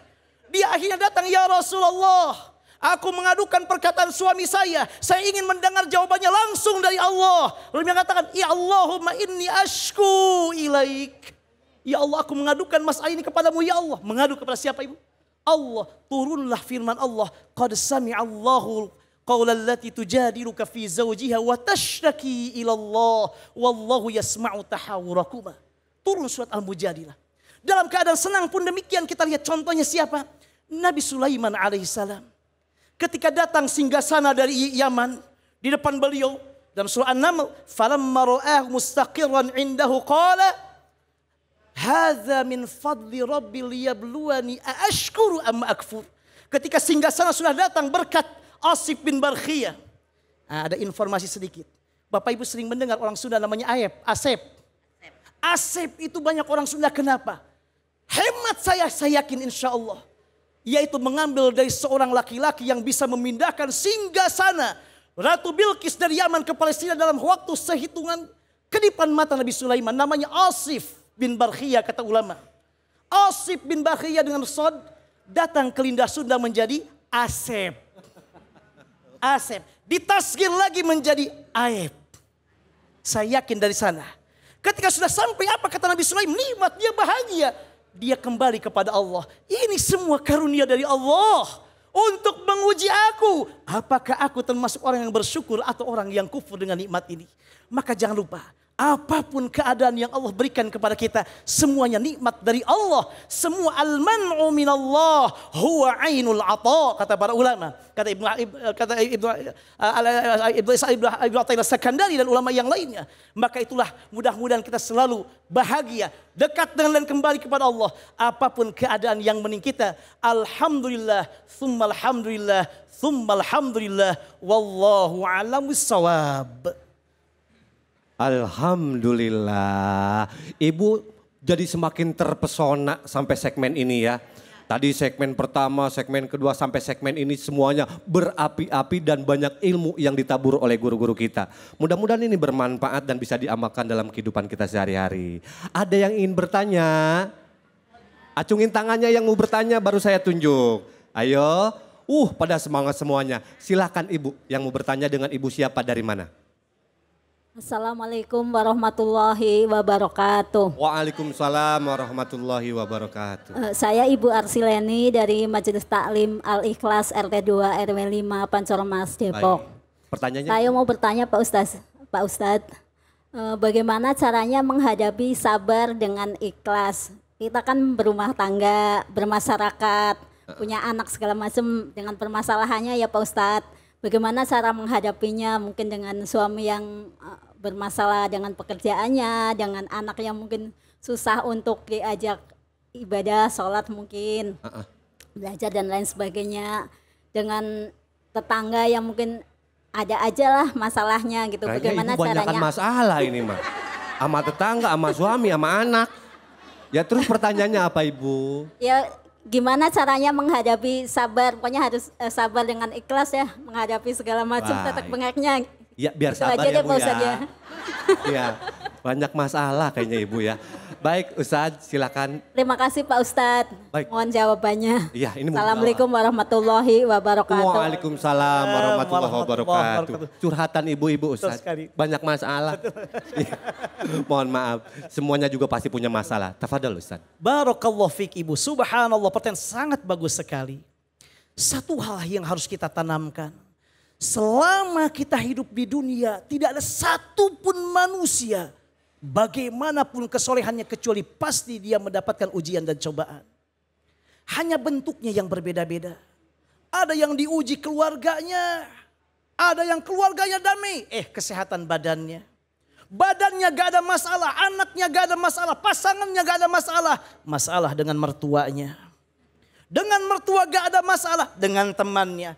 Dia akhirnya datang ya Rasulullah. Aku mengadukan perkataan suami saya. Saya ingin mendengar jawabannya langsung dari Allah. Lalu dia mengatakan, Ya Allahumma inni ashku ilaik. Ya Allah, aku mengadukan masalah ini kepadamu, Ya Allah. Mengadu kepada siapa ibu? Allah turunlah firman Allah qad sami'allahu qawla allati tujadiluka fi zawjiha wa tashtaki ila Allah wallahu yasma'u tahawurakuma turun surat al-mujadilah dalam keadaan senang pun demikian kita lihat contohnya siapa Nabi Sulaiman alaihissalam ketika datang singgah sana dari Yaman di depan beliau dalam surah An-Naml falamma ra'ahu mustaqirran indahu qala Hadza min fadli rabbi liyabluwani aashkuru amma akfur. Ketika singgah sana sudah datang berkat Asif bin Barkhiyah. Nah, ada informasi sedikit. Bapak Ibu sering mendengar orang Sunda namanya Ayep, Asep. Asep itu banyak orang Sunda kenapa? Hemat saya, saya yakin insya Allah. Yaitu mengambil dari seorang laki-laki yang bisa memindahkan singgah sana. Ratu Bilqis dari Yaman ke Palestina dalam waktu sehitungan kedipan mata Nabi Sulaiman namanya Asif bin Barkhiyah kata ulama. Osip bin Barkhiyah dengan Sod datang ke Lindah Sunda menjadi Asep. Asep. Ditasgir lagi menjadi Aib. Saya yakin dari sana. Ketika sudah sampai apa kata Nabi Sulaim, nikmat dia bahagia. Dia kembali kepada Allah. Ini semua karunia dari Allah. Untuk menguji aku. Apakah aku termasuk orang yang bersyukur atau orang yang kufur dengan nikmat ini. Maka jangan lupa Apapun keadaan yang Allah berikan kepada kita, semuanya nikmat dari Allah. Semua al-man'u minallah huwa ainul ata, kata para ulama. Kata Ibnu kata Ibnu eh, eh, Ibnu Ibnu Ibnu Athaillah Sakandari dan ulama yang lainnya. Maka itulah mudah-mudahan kita selalu bahagia, dekat dengan dan kembali kepada Allah. Apapun keadaan yang mening kita, alhamdulillah, thumma alhamdulillah, thumma alhamdulillah, wallahu alam sawab. Alhamdulillah. Ibu jadi semakin terpesona sampai segmen ini ya. Tadi segmen pertama, segmen kedua sampai segmen ini semuanya berapi-api dan banyak ilmu yang ditabur oleh guru-guru kita. Mudah-mudahan ini bermanfaat dan bisa diamalkan dalam kehidupan kita sehari-hari. Ada yang ingin bertanya? Acungin tangannya yang mau bertanya baru saya tunjuk. Ayo. Uh, pada semangat semuanya. Silahkan ibu yang mau bertanya dengan ibu siapa dari mana? Assalamualaikum warahmatullahi wabarakatuh. Waalaikumsalam warahmatullahi wabarakatuh. Eh, saya Ibu Arsileni dari Majelis Taklim Al Ikhlas RT 2 RW 5 Pancormas Depok. Baik. Pertanyaannya? Saya mau bertanya Pak Ustaz, Pak Ustaz, eh, bagaimana caranya menghadapi sabar dengan ikhlas? Kita kan berumah tangga, bermasyarakat, eh. punya anak segala macam dengan permasalahannya ya Pak Ustadz. Bagaimana cara menghadapinya mungkin dengan suami yang bermasalah dengan pekerjaannya, dengan anak yang mungkin susah untuk diajak ibadah, sholat mungkin, uh -uh. belajar dan lain sebagainya, dengan tetangga yang mungkin ada aja lah masalahnya gitu. Nah, Bagaimana ibu caranya? masalah ini mah, sama tetangga, sama suami, sama anak. Ya terus pertanyaannya apa ibu? Ya gimana caranya menghadapi sabar, pokoknya harus eh, sabar dengan ikhlas ya menghadapi segala macam tetek bengeknya Ya biar sabar ya Bu ya. ya. ya. Banyak masalah kayaknya Ibu ya. Baik Ustadz silakan. Terima kasih Pak Ustadz. Baik. Mohon jawabannya. Iya ini Assalamualaikum Allah. warahmatullahi wabarakatuh. Waalaikumsalam warahmatullahi wabarakatuh. Curhatan ibu-ibu Ustadz. Banyak masalah. Iya. Mohon maaf. Semuanya juga pasti punya masalah. Tafadal Ustadz. Barakallah fiq ibu. Subhanallah pertanyaan sangat bagus sekali. Satu hal yang harus kita tanamkan Selama kita hidup di dunia, tidak ada satupun manusia bagaimanapun kesolehannya kecuali pasti dia mendapatkan ujian dan cobaan. Hanya bentuknya yang berbeda-beda. Ada yang diuji keluarganya, ada yang keluarganya damai, eh kesehatan badannya. Badannya gak ada masalah, anaknya gak ada masalah, pasangannya gak ada masalah. Masalah dengan mertuanya. Dengan mertua gak ada masalah, dengan temannya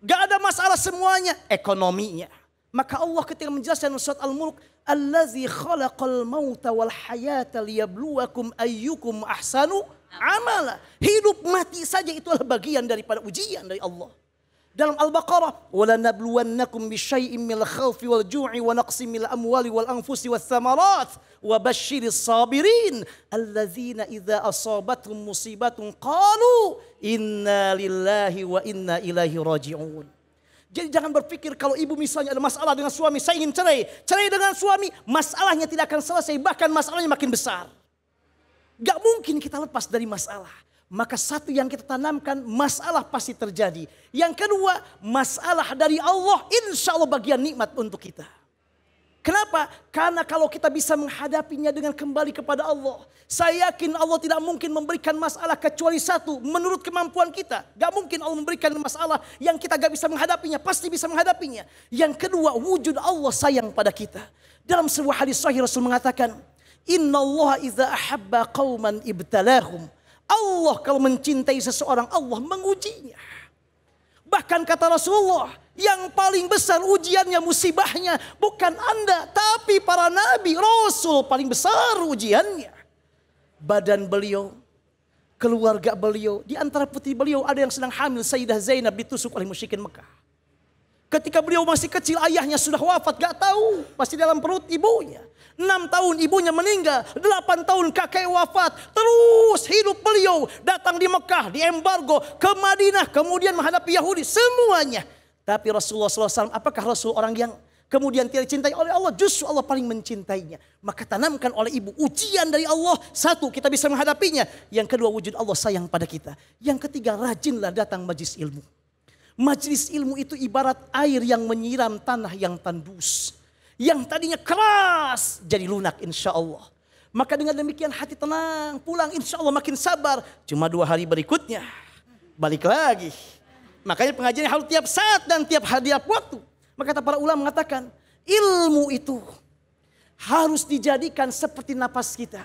Gak ada masalah semuanya. Ekonominya. Maka Allah ketika menjelaskan surat Al-Mulk, "Allazi khalaqal mauta wal hayata liyabluwakum ayyukum ahsanu amala." Hidup mati saja itu adalah bagian daripada ujian dari Allah. dalam Al-Baqarah wala walanabluwannakum bisyai'im minal khawfi wal ju'i wa naqsim minal amwali wal anfusi was samarat wa basyiris sabirin alladzina idza asabatuhum musibatun qalu inna lillahi wa inna ilaihi raji'un jadi jangan berpikir kalau ibu misalnya ada masalah dengan suami, saya ingin cerai. Cerai dengan suami, masalahnya tidak akan selesai, bahkan masalahnya makin besar. Gak mungkin kita lepas dari masalah. maka satu yang kita tanamkan masalah pasti terjadi. Yang kedua masalah dari Allah insya Allah bagian nikmat untuk kita. Kenapa? Karena kalau kita bisa menghadapinya dengan kembali kepada Allah. Saya yakin Allah tidak mungkin memberikan masalah kecuali satu. Menurut kemampuan kita. Gak mungkin Allah memberikan masalah yang kita gak bisa menghadapinya. Pasti bisa menghadapinya. Yang kedua, wujud Allah sayang pada kita. Dalam sebuah hadis sahih Rasul mengatakan, Inna Allah iza ahabba qawman ibtalahum Allah kalau mencintai seseorang, Allah mengujinya. Bahkan kata Rasulullah, yang paling besar ujiannya, musibahnya bukan Anda, tapi para nabi, rasul paling besar ujiannya. Badan beliau, keluarga beliau, di antara putri beliau ada yang sedang hamil, Sayyidah Zainab ditusuk oleh musyikin Mekah. Ketika beliau masih kecil, ayahnya sudah wafat, gak tahu, masih dalam perut ibunya enam tahun ibunya meninggal, delapan tahun kakek wafat, terus hidup beliau datang di Mekah, di embargo, ke Madinah, kemudian menghadapi Yahudi, semuanya. Tapi Rasulullah SAW, apakah Rasul orang yang kemudian tidak dicintai oleh Allah, justru Allah paling mencintainya. Maka tanamkan oleh ibu ujian dari Allah. Satu, kita bisa menghadapinya. Yang kedua, wujud Allah sayang pada kita. Yang ketiga, rajinlah datang majlis ilmu. Majlis ilmu itu ibarat air yang menyiram tanah yang tandus yang tadinya keras jadi lunak insya Allah. Maka dengan demikian hati tenang, pulang insya Allah makin sabar. Cuma dua hari berikutnya, balik lagi. Makanya pengajian harus tiap saat dan tiap hari, tiap waktu. Maka kata para ulama mengatakan, ilmu itu harus dijadikan seperti napas kita.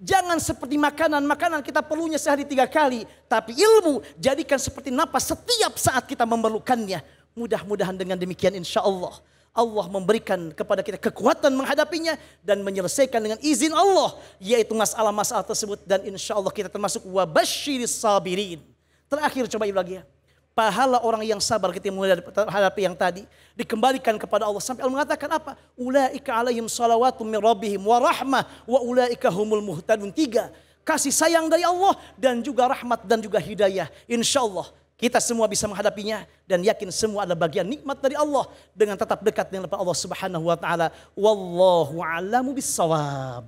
Jangan seperti makanan, makanan kita perlunya sehari tiga kali. Tapi ilmu jadikan seperti napas setiap saat kita memerlukannya. Mudah-mudahan dengan demikian insya Allah Allah memberikan kepada kita kekuatan menghadapinya dan menyelesaikan dengan izin Allah yaitu masalah-masalah tersebut dan insya Allah kita termasuk wabashiris sabirin. Terakhir coba ibu lagi ya. Pahala orang yang sabar ketika menghadapi yang tadi dikembalikan kepada Allah sampai Allah mengatakan apa? Ulaika alaihim salawatu min rabbihim wa rahmah wa ulaika humul muhtadun. Tiga, kasih sayang dari Allah dan juga rahmat dan juga hidayah. Insya Allah kita semua bisa menghadapinya dan yakin semua adalah bagian nikmat dari Allah dengan tetap dekat dengan Allah Subhanahu wa taala. Wallahu a'lamu bissawab.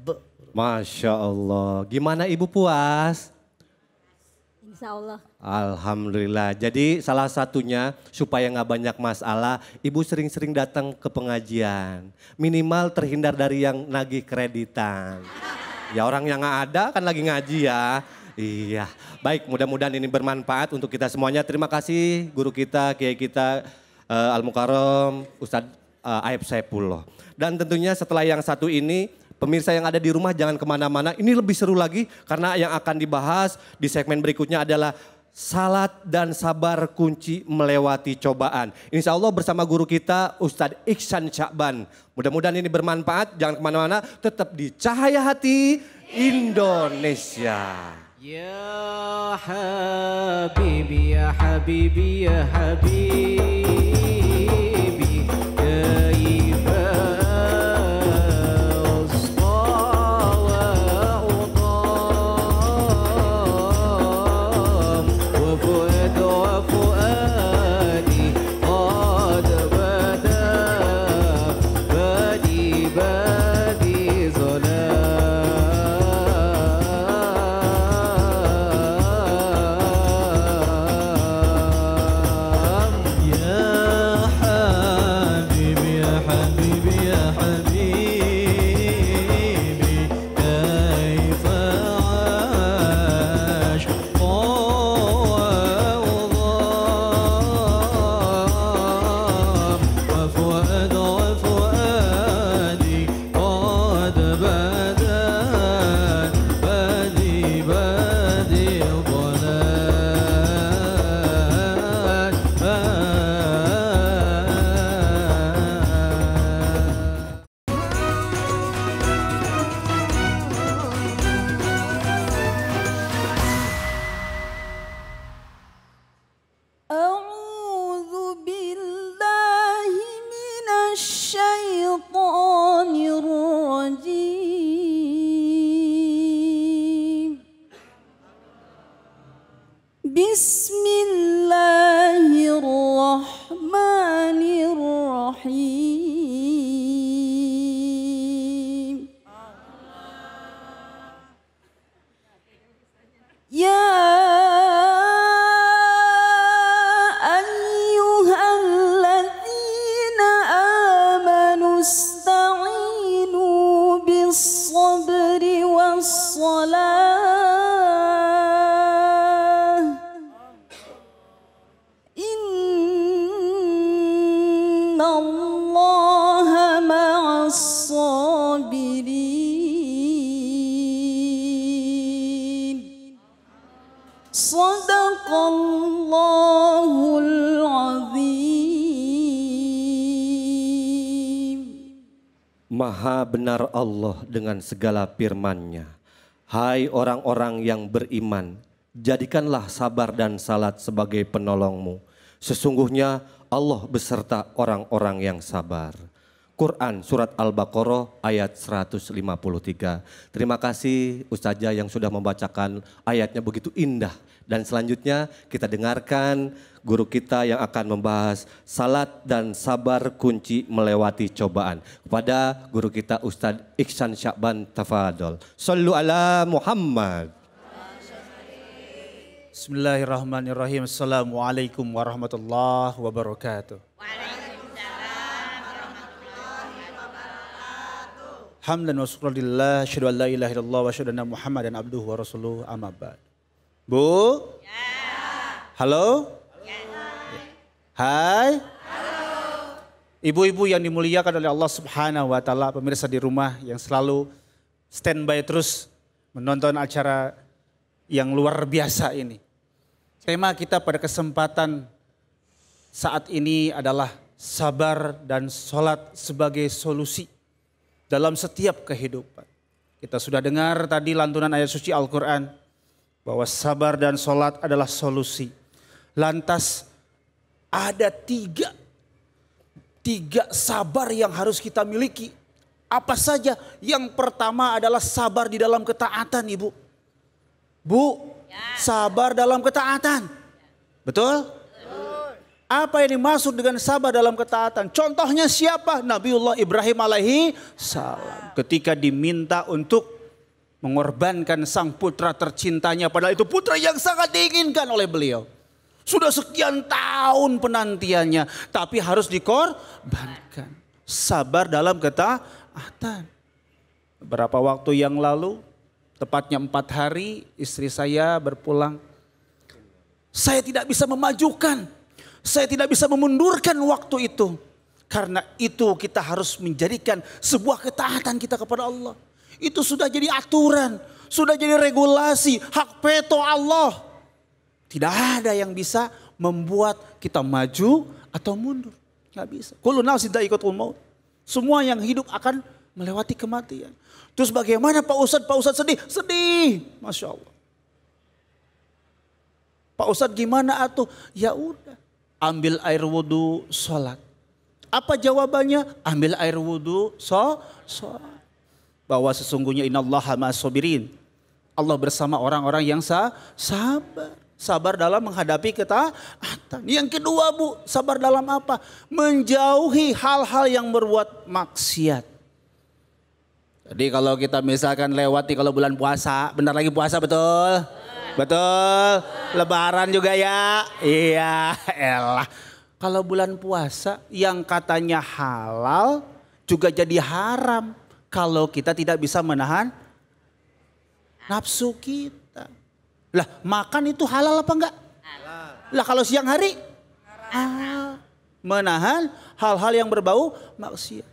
Masya Allah. Gimana Ibu puas? Insya Allah. Alhamdulillah. Jadi salah satunya supaya nggak banyak masalah, Ibu sering-sering datang ke pengajian. Minimal terhindar dari yang nagih kreditan. Ya orang yang nggak ada kan lagi ngaji ya. Iya, baik mudah-mudahan ini bermanfaat untuk kita semuanya. Terima kasih guru kita, kiai kita, uh, eh, Al Mukarom, Ustadz uh, Aib Saifullah. Dan tentunya setelah yang satu ini, pemirsa yang ada di rumah jangan kemana-mana. Ini lebih seru lagi karena yang akan dibahas di segmen berikutnya adalah salat dan sabar kunci melewati cobaan. Insya Allah bersama guru kita Ustadz Iksan Syakban. Mudah-mudahan ini bermanfaat, jangan kemana-mana, tetap di Cahaya Hati Indonesia. يا حبيبي يا حبيبي يا حبيبي Maha benar Allah dengan segala firman-Nya. Hai orang-orang yang beriman, jadikanlah sabar dan salat sebagai penolongmu. Sesungguhnya Allah beserta orang-orang yang sabar. Quran Surat Al-Baqarah ayat 153. Terima kasih Ustazah yang sudah membacakan ayatnya begitu indah. Dan selanjutnya kita dengarkan guru kita yang akan membahas salat dan sabar kunci melewati cobaan. Kepada guru kita Ustaz Iksan Syakban Tafadol. Sallu ala Muhammad. Bismillahirrahmanirrahim. Assalamualaikum warahmatullahi wabarakatuh. Waalaikumsalam. hamdan wa lillah syadu an la ilaha illallah wa syadu anna muhammadan abduhu wa rasuluh amma ba'd. Bu? Ya. Halo? Ya. Hai? Halo. Ibu-ibu yang dimuliakan oleh Allah subhanahu wa ta'ala, pemirsa di rumah yang selalu standby terus menonton acara yang luar biasa ini. Tema kita pada kesempatan saat ini adalah sabar dan sholat sebagai solusi dalam setiap kehidupan. Kita sudah dengar tadi lantunan ayat suci Al-Quran bahwa sabar dan sholat adalah solusi. Lantas ada tiga, tiga sabar yang harus kita miliki. Apa saja? Yang pertama adalah sabar di dalam ketaatan ibu. Bu, ya. sabar dalam ketaatan. Betul? Apa yang dimaksud dengan sabar dalam ketaatan? Contohnya siapa? Nabiullah Ibrahim alaihi salam. Ketika diminta untuk mengorbankan sang putra tercintanya. Padahal itu putra yang sangat diinginkan oleh beliau. Sudah sekian tahun penantiannya. Tapi harus dikorbankan. Sabar dalam ketaatan. Berapa waktu yang lalu, tepatnya empat hari, istri saya berpulang. Saya tidak bisa memajukan saya tidak bisa memundurkan waktu itu. Karena itu kita harus menjadikan sebuah ketaatan kita kepada Allah. Itu sudah jadi aturan, sudah jadi regulasi, hak veto Allah. Tidak ada yang bisa membuat kita maju atau mundur. Gak bisa. Kullu tidak ikut maut. Semua yang hidup akan melewati kematian. Terus bagaimana Pak Ustadz? Pak Ustadz sedih? Sedih. Masya Allah. Pak Ustadz gimana atuh? Ya udah ambil air wudhu, sholat. Apa jawabannya? Ambil air wudhu, sholat. Bahwa sesungguhnya inallaha ma'asobirin. Allah bersama orang-orang yang sa sabar. Sabar dalam menghadapi kita Yang kedua bu, sabar dalam apa? Menjauhi hal-hal yang berbuat maksiat. Jadi kalau kita misalkan lewati kalau bulan puasa, benar lagi puasa betul? Betul. Lebaran juga ya. Iya, elah. Kalau bulan puasa yang katanya halal juga jadi haram kalau kita tidak bisa menahan nafsu kita. Lah, makan itu halal apa enggak? Halal. Lah kalau siang hari? Halal. Ah, menahan hal-hal yang berbau maksiat.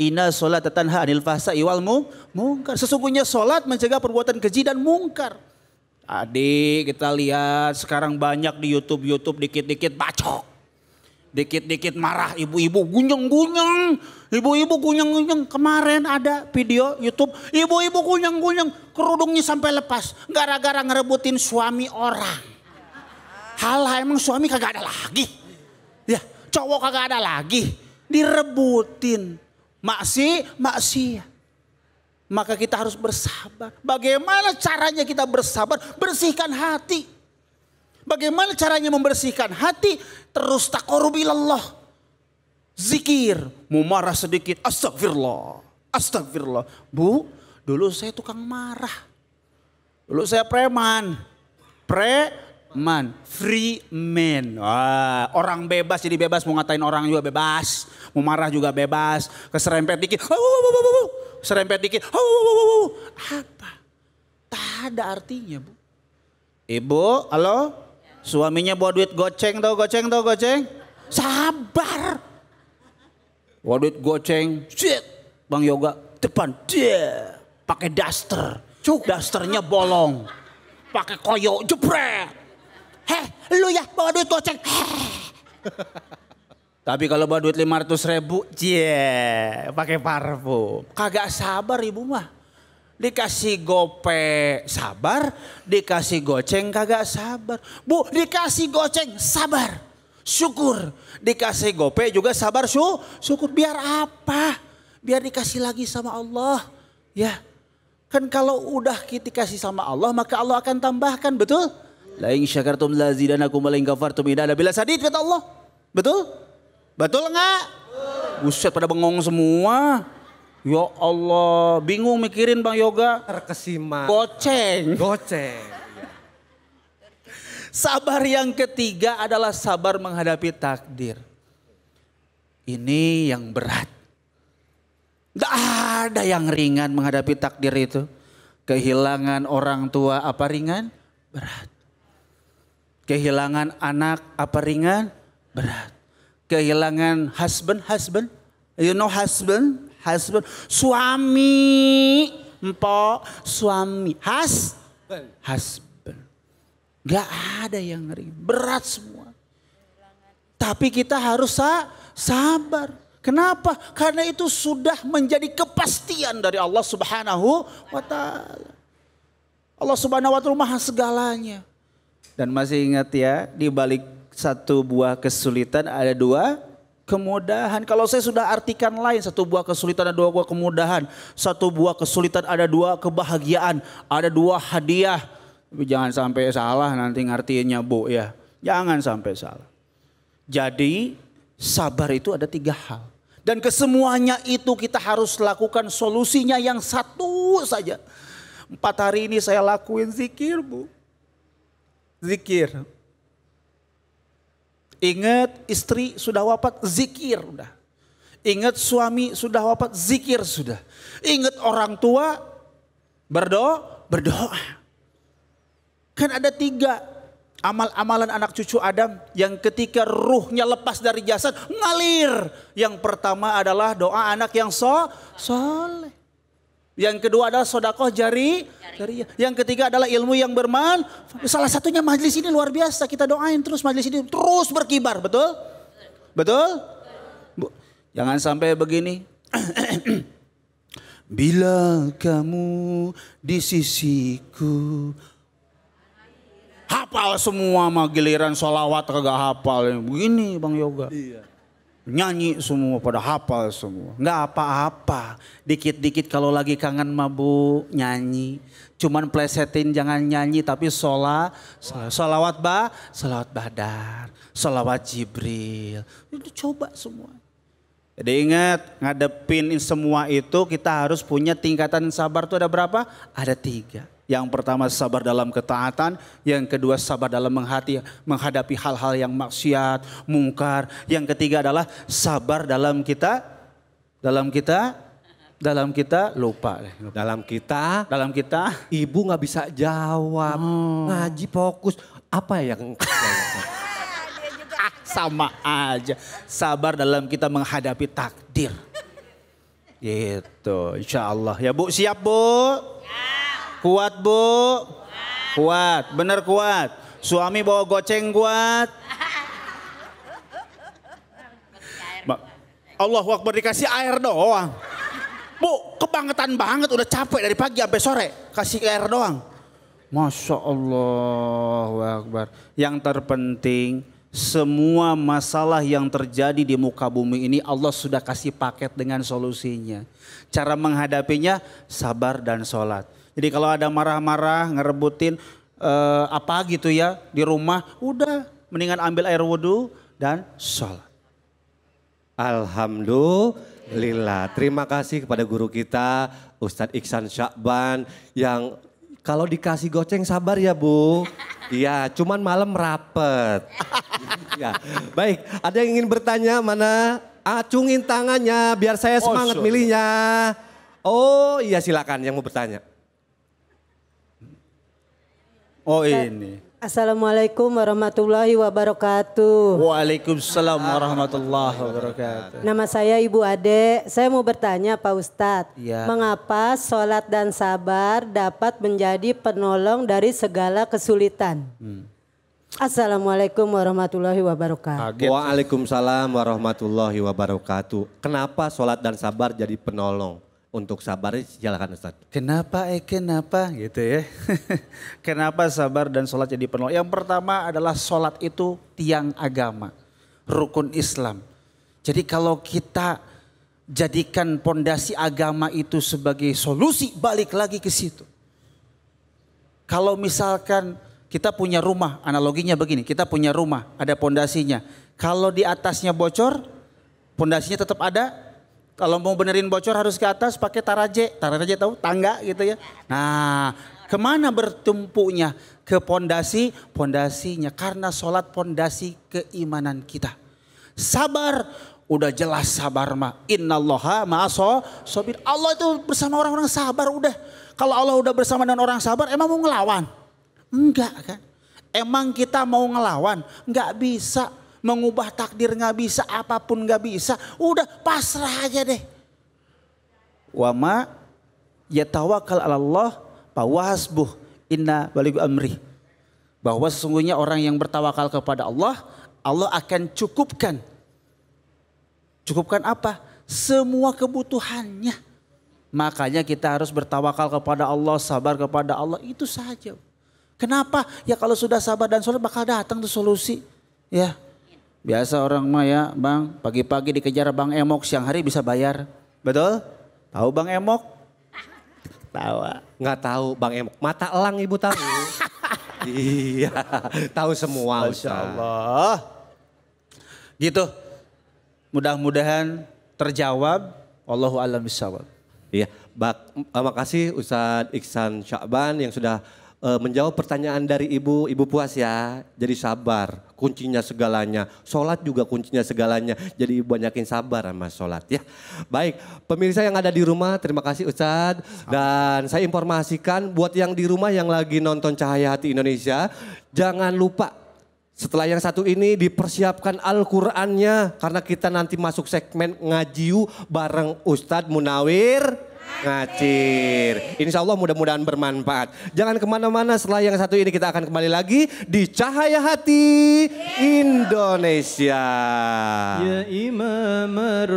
Ina solat tetanha anil fasa iwal mungkar. Sesungguhnya sholat mencegah perbuatan keji dan mungkar. Adik kita lihat sekarang banyak di YouTube-YouTube dikit-dikit bacok. Dikit-dikit marah ibu-ibu gunyeng-gunyeng. Ibu-ibu gunyeng-gunyeng. Kemarin ada video YouTube ibu-ibu gunyeng-gunyeng kerudungnya sampai lepas gara-gara ngerebutin suami orang. Hal, hal emang suami kagak ada lagi. Ya, cowok kagak ada lagi direbutin. Maksi, maksiat. Ya maka kita harus bersabar. Bagaimana caranya kita bersabar? Bersihkan hati. Bagaimana caranya membersihkan hati? Terus Allah. Zikir. Mau marah sedikit. Astagfirullah. Astagfirullah. Bu, dulu saya tukang marah. Dulu saya preman. Pre, Man, free man. Wah, orang bebas jadi bebas mau ngatain orang juga bebas, mau marah juga bebas, keserempet dikit, serempet dikit, oh, apa? Tak ada artinya, Bu. Ibu, halo? Suaminya buat duit goceng tau, goceng tau, goceng. Sabar. Buat duit goceng, shit. Bang Yoga, depan, dia pakai daster. Cuk, dasternya bolong. Pakai koyo, jebret. Heh, lu ya bawa duit goceng. Tapi kalau bawa duit 500 ribu, cie, pakai parfum. Kagak sabar ibu mah. Dikasih gope sabar, dikasih goceng kagak sabar. Bu, dikasih goceng sabar, syukur. Dikasih gope juga sabar, su syukur. Biar apa? Biar dikasih lagi sama Allah. Ya, kan kalau udah kita kasih sama Allah maka Allah akan tambahkan, betul? Lain syakartum la zidanakum wa la in kafartum bila sadid kata Allah. Betul? Betul enggak? Buset pada bengong semua. Ya Allah, bingung mikirin Bang Yoga. Terkesima. Goceng. Goceng. Sabar yang ketiga adalah sabar menghadapi takdir. Ini yang berat. Tidak ada yang ringan menghadapi takdir itu. Kehilangan orang tua apa ringan? Berat. Kehilangan anak apa ringan? Berat. Kehilangan husband, husband. You know husband? Husband. Suami. Empok. Suami. Has. Husband. Gak ada yang ringan. Berat semua. Tapi kita harus sabar. Kenapa? Karena itu sudah menjadi kepastian dari Allah Subhanahu wa taala. Allah Subhanahu wa taala maha segalanya. Dan masih ingat ya, di balik satu buah kesulitan ada dua kemudahan. Kalau saya sudah artikan lain, satu buah kesulitan ada dua buah kemudahan. Satu buah kesulitan ada dua kebahagiaan, ada dua hadiah. Tapi jangan sampai salah nanti ngertiinnya bu ya. Jangan sampai salah. Jadi sabar itu ada tiga hal. Dan kesemuanya itu kita harus lakukan solusinya yang satu saja. Empat hari ini saya lakuin zikir bu. Zikir. Ingat istri sudah wafat, zikir udah. Ingat suami sudah wafat, zikir sudah. Ingat orang tua, berdoa, berdoa. Kan ada tiga amal-amalan anak cucu Adam yang ketika ruhnya lepas dari jasad ngalir. Yang pertama adalah doa anak yang so soleh. Yang kedua adalah sodakoh jari, jari. Yang ketiga adalah ilmu yang berman. Salah satunya majlis ini luar biasa. Kita doain terus majlis ini terus berkibar, betul? Betul? Bu, jangan sampai begini. Bila kamu di sisiku hafal semua mah giliran solawat kagak hafal. Begini Bang Yoga. Iya. Nyanyi semua pada hafal semua. Enggak apa-apa. Dikit-dikit kalau lagi kangen mabuk nyanyi. Cuman plesetin jangan nyanyi tapi sholat. sholawat ba, sholawat badar. sholawat Jibril. Itu coba semua. Jadi ingat ngadepin semua itu kita harus punya tingkatan sabar itu ada berapa? Ada tiga. Yang pertama sabar dalam ketaatan, yang kedua sabar dalam menghati, menghadapi hal-hal yang maksiat, mungkar. Yang ketiga adalah sabar dalam kita dalam kita dalam kita lupa. Dalam kita, dalam kita ibu nggak bisa jawab. hmm. Ngaji fokus apa yang sama aja. Sabar dalam kita menghadapi takdir. Gitu, insya Allah. Ya Bu, siap Bu? Ya. Kuat bu? Kuat. Bener kuat. Suami bawa goceng kuat. Allah waktu dikasih air doang. Bu, kebangetan banget udah capek dari pagi sampai sore. Kasih air doang. Masya Allah Akbar. Yang terpenting semua masalah yang terjadi di muka bumi ini Allah sudah kasih paket dengan solusinya. Cara menghadapinya sabar dan sholat. Jadi kalau ada marah-marah, ngerebutin eh, apa gitu ya di rumah, udah mendingan ambil air wudhu dan sholat. Alhamdulillah. Terima kasih kepada guru kita Ustadz Iksan Syakban yang kalau dikasih goceng sabar ya Bu. Iya, cuman malam rapet. ya. Baik, ada yang ingin bertanya mana? Acungin tangannya biar saya semangat oh, sure. milihnya. Oh iya silakan yang mau bertanya. Oh ini. Assalamualaikum warahmatullahi wabarakatuh. Waalaikumsalam warahmatullahi wabarakatuh. Nama saya Ibu Ade. Saya mau bertanya Pak Ustadz. Ya. Mengapa sholat dan sabar dapat menjadi penolong dari segala kesulitan? Hmm. Assalamualaikum warahmatullahi wabarakatuh. Waalaikumsalam warahmatullahi wabarakatuh. Kenapa sholat dan sabar jadi penolong? untuk sabar silakan Ustaz. Kenapa eh kenapa gitu ya. kenapa sabar dan sholat jadi penolong. Yang pertama adalah sholat itu tiang agama. Rukun Islam. Jadi kalau kita jadikan pondasi agama itu sebagai solusi balik lagi ke situ. Kalau misalkan kita punya rumah, analoginya begini, kita punya rumah, ada pondasinya. Kalau di atasnya bocor, pondasinya tetap ada, kalau mau benerin bocor harus ke atas pakai taraje. Taraje tahu tangga gitu ya. Nah, kemana bertumpunya? Ke pondasi, pondasinya karena sholat pondasi keimanan kita. Sabar, udah jelas sabar mah. Innallaha ma'aso sobir. Allah itu bersama orang-orang sabar udah. Kalau Allah udah bersama dengan orang sabar emang mau ngelawan? Enggak kan? Emang kita mau ngelawan? Enggak bisa. Mengubah takdir nggak bisa, apapun nggak bisa. Udah pasrah aja deh. Wama ya tawakal Allah pawasbuh inna baligu amri. Bahwa sesungguhnya orang yang bertawakal kepada Allah, Allah akan cukupkan. Cukupkan apa? Semua kebutuhannya. Makanya kita harus bertawakal kepada Allah, sabar kepada Allah. Itu saja. Kenapa? Ya kalau sudah sabar dan sholat bakal datang tuh solusi. Ya Biasa orang Maya bang, pagi-pagi dikejar bang Emok, siang hari bisa bayar. Betul? Tahu bang Emok? tahu Enggak tahu bang Emok, mata elang ibu tahu. iya, tahu semua. Masya Allah. Gitu. Mudah-mudahan terjawab. Allahu alam bisawab. Iya, bak, eh, makasih Ustadz Iksan Syakban yang sudah uh, menjawab pertanyaan dari ibu, ibu puas ya. Jadi sabar, kuncinya segalanya. Sholat juga kuncinya segalanya. Jadi ibu banyakin sabar sama sholat ya. Baik, pemirsa yang ada di rumah terima kasih Ustadz. Dan saya informasikan buat yang di rumah yang lagi nonton Cahaya Hati Indonesia. Jangan lupa setelah yang satu ini dipersiapkan Al-Qur'annya karena kita nanti masuk segmen ngajiu bareng Ustadz Munawir ngacir. Insya Allah mudah-mudahan bermanfaat. Jangan kemana-mana setelah yang satu ini kita akan kembali lagi di Cahaya Hati Indonesia. Ya Imam ar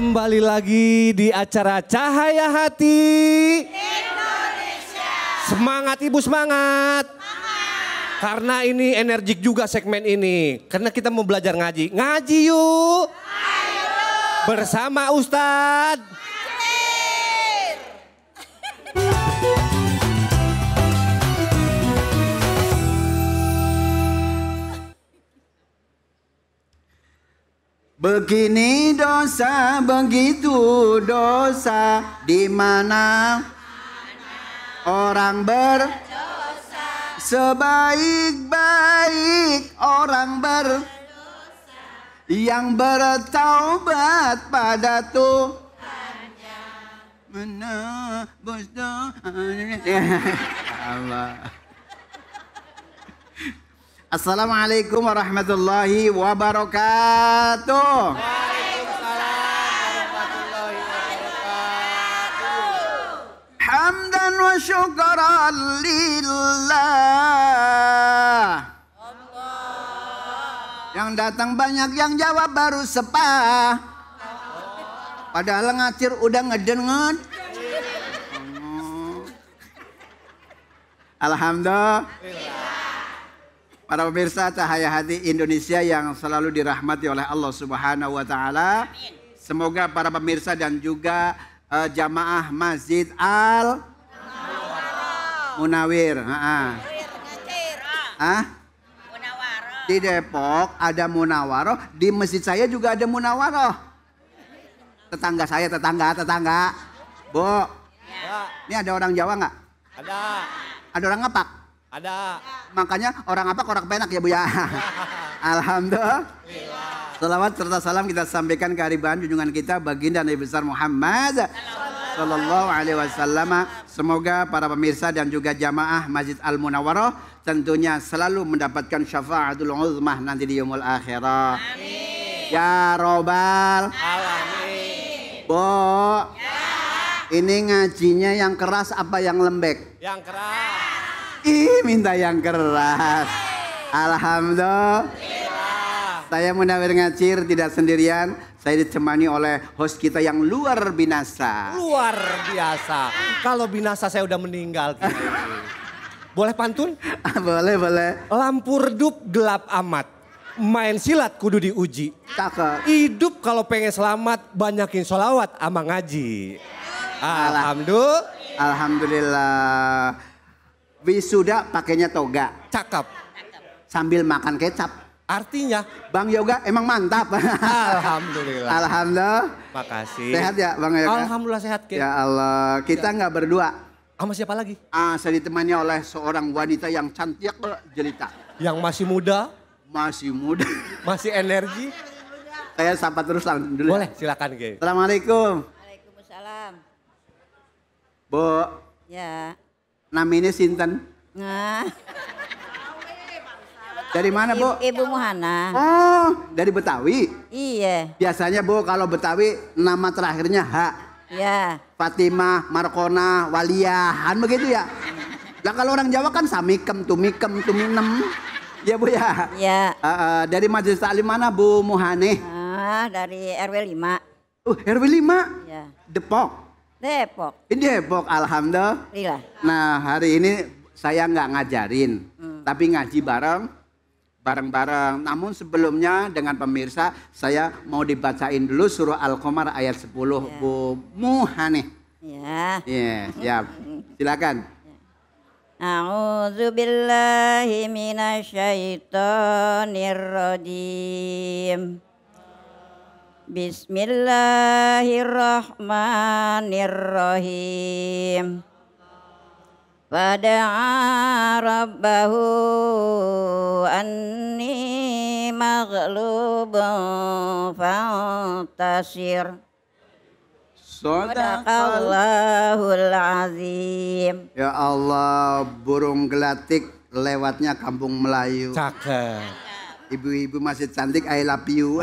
Kembali lagi di acara Cahaya Hati Indonesia. Semangat Ibu semangat. semangat. Karena ini energik juga segmen ini. Karena kita mau belajar ngaji. Ngaji yuk. Ayo. Bersama Ustadz. Begini dosa, begitu dosa, di mana orang berdosa. Sebaik-baik orang ber yang bertaubat pada Tuhan. menebus dosa. Ya Allah. Assalamualaikum warahmatullahi wabarakatuh. Waalaikumsalam warahmatullahi wabarakatuh. Hamdan wa syukran lillah. Yang datang banyak, yang jawab baru sepa. Padahal ngacir udah ngedengen. Iya. Alhamdulillah. Para pemirsa Cahaya Hati Indonesia yang selalu dirahmati oleh Allah Subhanahu wa taala. Semoga para pemirsa dan juga uh, jamaah Masjid Al Munawir. Heeh. Ah? Di Depok ada Munawaroh, di masjid saya juga ada Munawaroh. Tetangga saya, tetangga, tetangga. Bu. Ya. Ini ada orang Jawa nggak? Ada. Ada orang ngapak? Ada. Makanya orang apa orang penak ya Bu ya. Alhamdulillah. Iya. Selamat serta salam kita sampaikan kearifan junjungan kita baginda Nabi besar Muhammad Sallallahu Alaihi Wasallam. Semoga para pemirsa dan juga jamaah Masjid Al Munawwaroh tentunya selalu mendapatkan syafaatul uzmah nanti di yaumul akhirah. Amin. Ya Robbal Alamin. Bo. Ya. Ini ngajinya yang keras apa yang lembek? Yang keras. Ih, minta yang keras. Alhamdulillah. Saya Munawir Ngacir tidak sendirian. Saya ditemani oleh host kita yang luar binasa. Luar biasa. Kalau binasa saya udah meninggal. boleh pantun? Ah, boleh, boleh. Lampu redup gelap amat main silat kudu diuji. Cakep. Hidup kalau pengen selamat banyakin sholawat ama ngaji. Alhamdulillah. Alhamdulillah. Wisuda pakainya toga. Cakep. Sambil makan kecap. Artinya Bang Yoga emang mantap. Alhamdulillah. Alhamdulillah. Makasih. Sehat ya Bang Yoga? Alhamdulillah sehat. Ken. Ya Allah, kita ya. nggak berdua. Sama siapa lagi? Ah, saya ditemani oleh seorang wanita yang cantik jelita. Yang masih muda. Masih muda. Masih energi. saya sapa terus langsung dulu. Ya. Boleh, silakan Ken. Assalamualaikum. Waalaikumsalam. Bu. Ya. Namanya Sinten. Nah. Dari mana, Bu? Ibu Muhana. Oh, dari Betawi? Iya. Biasanya, Bu, kalau Betawi nama terakhirnya H. Iya. Fatimah, Markona, Waliahan begitu ya. Lah kalau orang Jawa kan samikem, tumikem, tuminem. Ya, Bu ya? Iya. Uh, uh, dari Majelis Taklim mana, Bu Muhane? Ah, dari RW 5. Uh, RW 5? Iya. Depok. Depok. Ini Depok, alhamdulillah. Iya. Nah hari ini saya nggak ngajarin, hmm. tapi ngaji bareng, bareng-bareng. Namun sebelumnya dengan pemirsa saya mau dibacain dulu surah Al-Qamar ayat 10 yeah. Iya. Bu Muhaneh. Ya. Yeah. siap. silakan. A'udzu billahi minasyaitonir rajim. Bismillahirrahmanirrahim Fada'a rabbahu anni maghlubun fantasir Sadaqallahul azim Ya Allah burung gelatik lewatnya kampung Melayu Cakep Ibu-ibu masih cantik, I love you.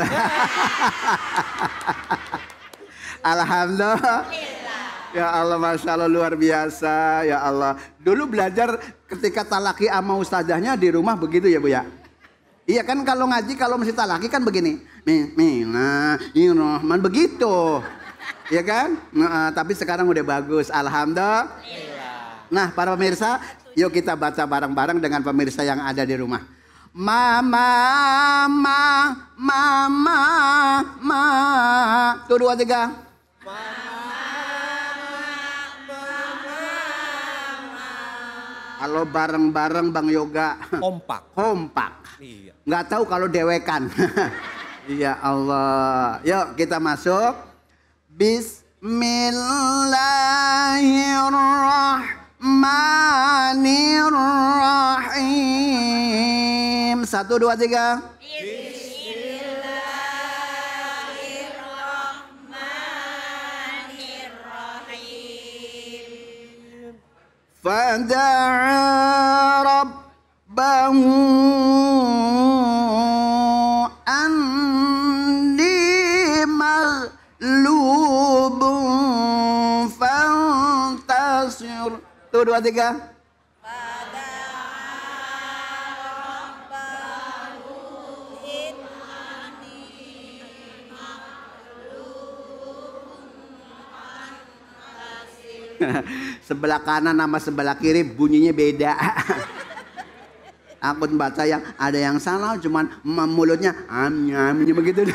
Alhamdulillah. Ya Allah, Masya Allah luar biasa. Ya Allah. Dulu belajar ketika talaki sama ustazahnya di rumah begitu ya Bu ya? Iya kan kalau ngaji kalau masih talaki kan begini. Mina, Rahman begitu. Iya kan? Nah, tapi sekarang udah bagus. Alhamdulillah. Iya. Nah para pemirsa, yuk kita baca bareng-bareng dengan pemirsa yang ada di rumah. Mama, mama, mama, mama. Tuh dua tiga. Kalau bareng-bareng Bang Yoga. Kompak. Kompak. Iya. Nggak tahu kalau dewekan. Iya, Allah. Yuk kita masuk. Bismillahirrahmanirrahim. Bismillahirrahmanirrahim. Satu, dua, tiga. Bismillahirrahmanirrahim. Fada'a rabbahu Satu, dua, tiga. sebelah kanan sama sebelah kiri bunyinya beda. Aku baca yang ada yang salah cuman mulutnya amnya am begitu.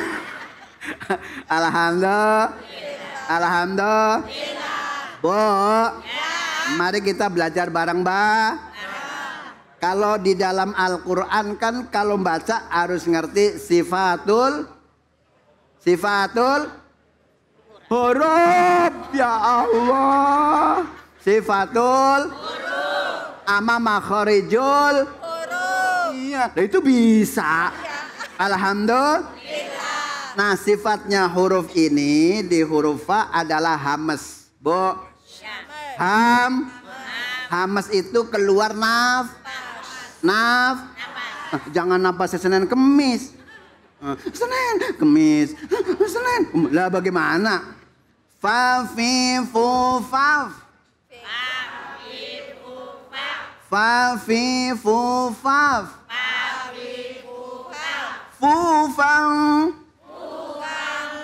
Alhamdulillah. Alhamdulillah. Bo. Ya. Mari kita belajar bareng, Mbak. Kalau di dalam Al-Quran kan kalau baca harus ngerti sifatul sifatul huruf ya Allah sifatul huruf ama makhorijul huruf iya nah, itu bisa ya. alhamdulillah bisa. nah sifatnya huruf ini di huruf fa adalah hames bu Ham. Hamas itu keluar naf. Naf. Jangan napas ya, Senin Kemis. Eh, Senin Kemis. Eh, Senin. Lah bagaimana? Fafifu faf. Fufang.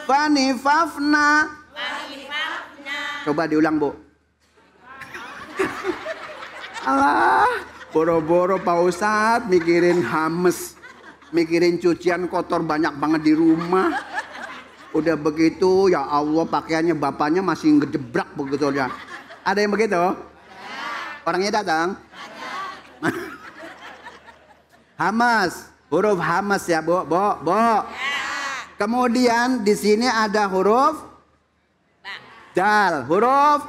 faf, Fafi Coba diulang, Bu. Alah, boro-boro Pak Ustadz mikirin hames. Mikirin cucian kotor banyak banget di rumah. Udah begitu ya Allah pakaiannya bapaknya masih ngedebrak begitu ya. Ada yang begitu? Orangnya datang? hamas, huruf hamas ya, bo, bo, bo. Iya. Kemudian di sini ada huruf ba. dal, huruf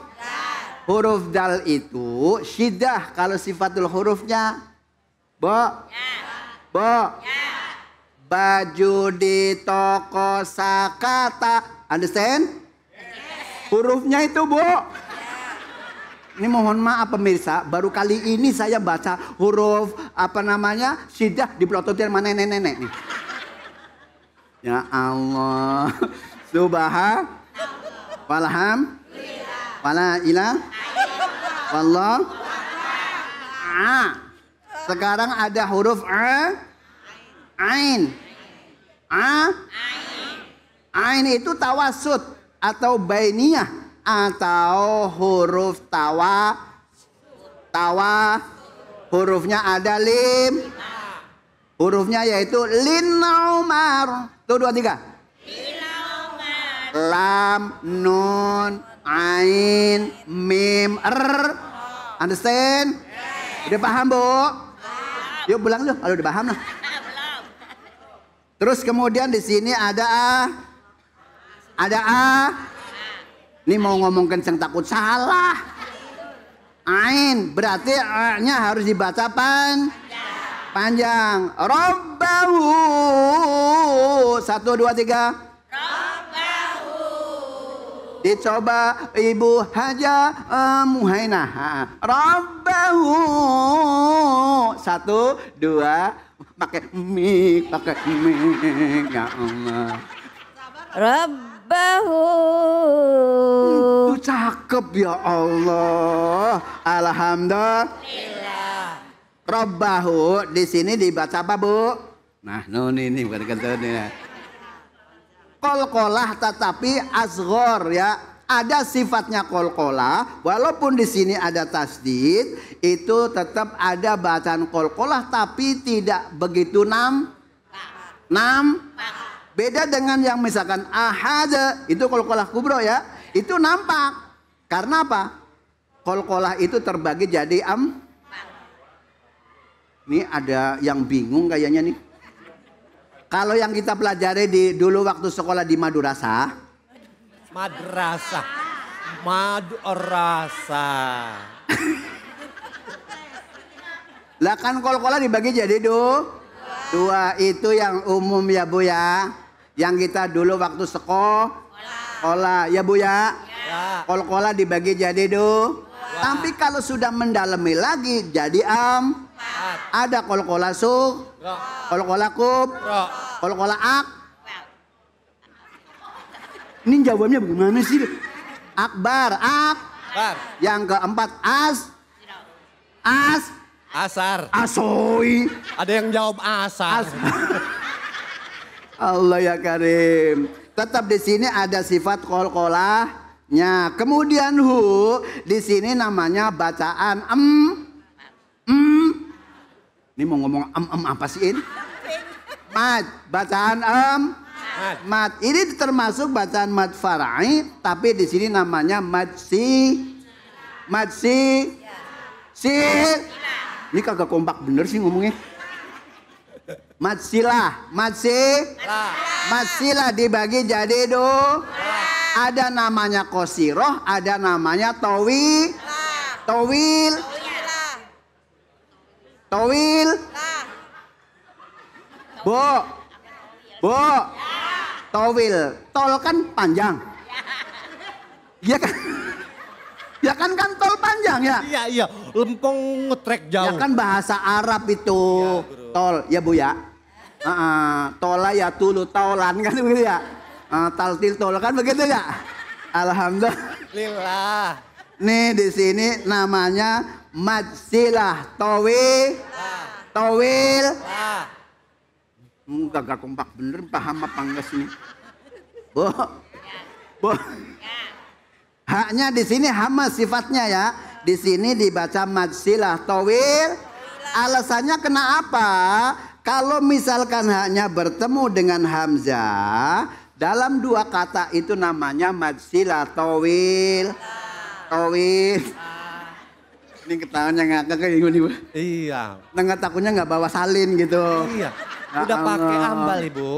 huruf dal itu syidah kalau sifatul hurufnya bo ya. bo ya. baju di toko sakata understand hurufnya itu bu ini mohon maaf pemirsa baru kali ini saya baca huruf apa namanya di dipelototin mana nenek-nenek nih ya Allah subhan walham Wala ila. Wallah. A. Sekarang ada huruf a. Ain. A. Ain itu tawasud atau bainiyah atau huruf tawa tawa hurufnya ada lim hurufnya yaitu lina tuh dua tiga lam nun Ain, mim, er. Understand? Yes. Udah paham, Bu? Yuk pulang dulu, kalau udah paham lah. Terus kemudian di sini ada A. Ada A. Ini mau ngomong kenceng takut salah. Ain berarti A-nya harus dibaca pan panjang. Robbahu. Satu, dua, tiga dicoba Ibu Haja uh, Muhainah. Rabbahu. Satu, dua, pakai mik, pakai mik. Ya Allah. Rabbahu. Itu hmm, cakep ya Allah. Alhamdulillah. Rabbahu di sini dibaca apa, Bu? Nah, nun ini bukan kentut kolkolah tetapi azgor ya ada sifatnya kolkolah walaupun di sini ada tasdid itu tetap ada bacaan kolkolah tapi tidak begitu nam nam beda dengan yang misalkan ahad itu kolkolah kubro ya itu nampak karena apa kolkolah itu terbagi jadi am ini ada yang bingung kayaknya nih kalau yang kita pelajari di dulu waktu sekolah di Madurasa. Madrasah. madrasah, oh, lah kan kol-kola dibagi jadi do. Dua itu yang umum ya Bu ya. Yang kita dulu waktu sekolah. Kola ya Bu ya. ya. Kol-kola dibagi jadi do. Tapi kalau sudah mendalami lagi jadi am. Ada kol-kola su, kol-kola kub, kol-kola ak. Ini jawabnya bagaimana sih? Akbar, ak. Bar. Yang keempat as. As. Asar. Asoi. Ada yang jawab asar. As Allah ya Karim. Tetap di sini ada sifat kol Ya, Kemudian hu di sini namanya bacaan em. Em. Ini mau ngomong am am apa sih ini? Mat, bacaan am. Mat. mat. Ini termasuk bacaan mat farai, tapi di sini namanya mat si. Mat si. Si. Ini kagak kompak bener sih ngomongnya. Matsilah, matsi, matsilah dibagi jadi do. Ada namanya kosiroh, ada namanya towi, towil. towil. Towil. Bo. Bo. Ya. Towil. Tol kan panjang. Ya. Iya ya kan? Ya kan kan tol panjang ya? Iya iya, lempong ngetrek ya jauh. Ya kan bahasa Arab itu. Ya, tol ya Bu ya. Uh, uh, tola ya tulu tolan kan begitu ya. Uh, taltil tol kan begitu ya. Alhamdulillah. Lillah. Nih di sini namanya Madzilah tawil ah. tawil Enggak ah. hmm, gak kompak bener paham apa enggak sih? Bu. Bu. Haknya di sini hama sifatnya ya. Di sini dibaca madzilah tawil. Alasannya kena apa Kalau misalkan haknya bertemu dengan hamzah, dalam dua kata itu namanya madzilah tawil. Ah. Tawil ini ketahuannya nggak kayak gini ibu. Iya. Tengah takutnya nggak bawa salin gitu. Iya. Gak ya Udah pakai ambal ibu.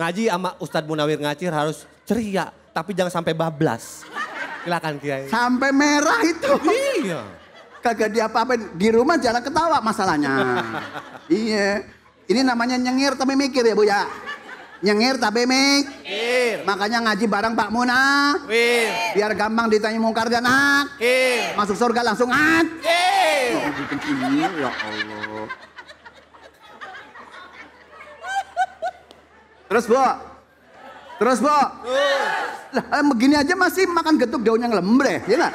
Ngaji sama Ustadz Munawir Ngacir harus ceria, tapi jangan sampai bablas. Silakan Kiai. Sampai merah itu. Iya. Kagak diapa-apain, di rumah jangan ketawa masalahnya. iya. Ini namanya nyengir tapi mikir ya Bu ya. Nyengir tapi mik. Makanya ngaji bareng Pak Muna. Wir. Biar gampang ditanya mungkar dan nak. Wir. Masuk surga langsung at. Oh, ya Allah. Terus bu, terus bu, lah eh, begini aja masih makan getuk daun yang lembre, ya nggak?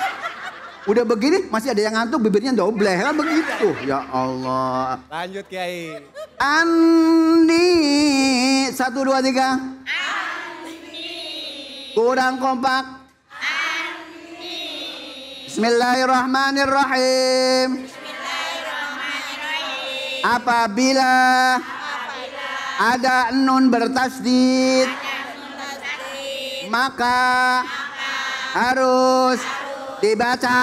Udah begini masih ada yang ngantuk bibirnya dobleh kan begitu. Ya Allah. Lanjut Kiai. Andi. Satu, dua, tiga. Andi. Kurang kompak. Andi. Bismillahirrahmanirrahim. Bismillahirrahmanirrahim. Apabila, Apabila ada nun bertasdid, maka, maka harus, harus Dibaca.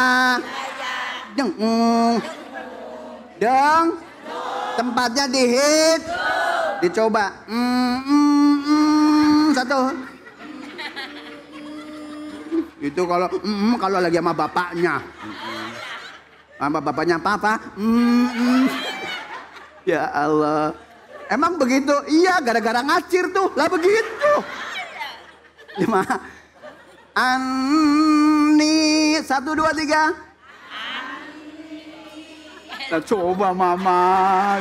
Deng. Deng. Tempatnya dihit. Dicoba. Satu. Itu kalau kalau lagi sama bapaknya. Sama bapaknya papa. Ya Allah. Emang begitu? Iya, gara-gara ngacir tuh. Lah begitu. Lima. Anni satu, dua, tiga. Nah, coba mama,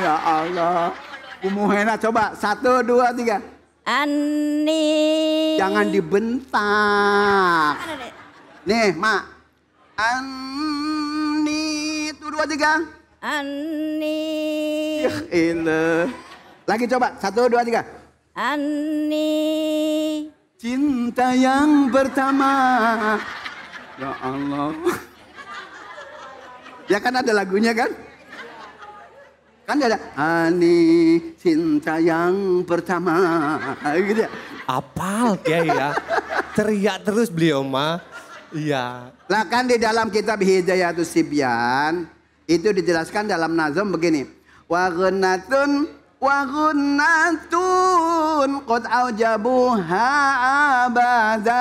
ya Allah. kumuhena coba. Satu, dua, tiga. Ani. Jangan dibentak. Nih, Mak. Ani. Itu dua, tiga. Ani. Ya Lagi coba. Satu, dua, tiga. Ani. Cinta yang pertama Ya Allah. ya kan ada lagunya kan? Kan ada Ani cinta yang pertama gitu ya. Apal kayak ya. Teriak terus beliau mah. Iya. Nah, kan di dalam kitab Hidayatul Sibyan itu dijelaskan dalam nazam begini. Wa وغنة قد أوجبوها أبدا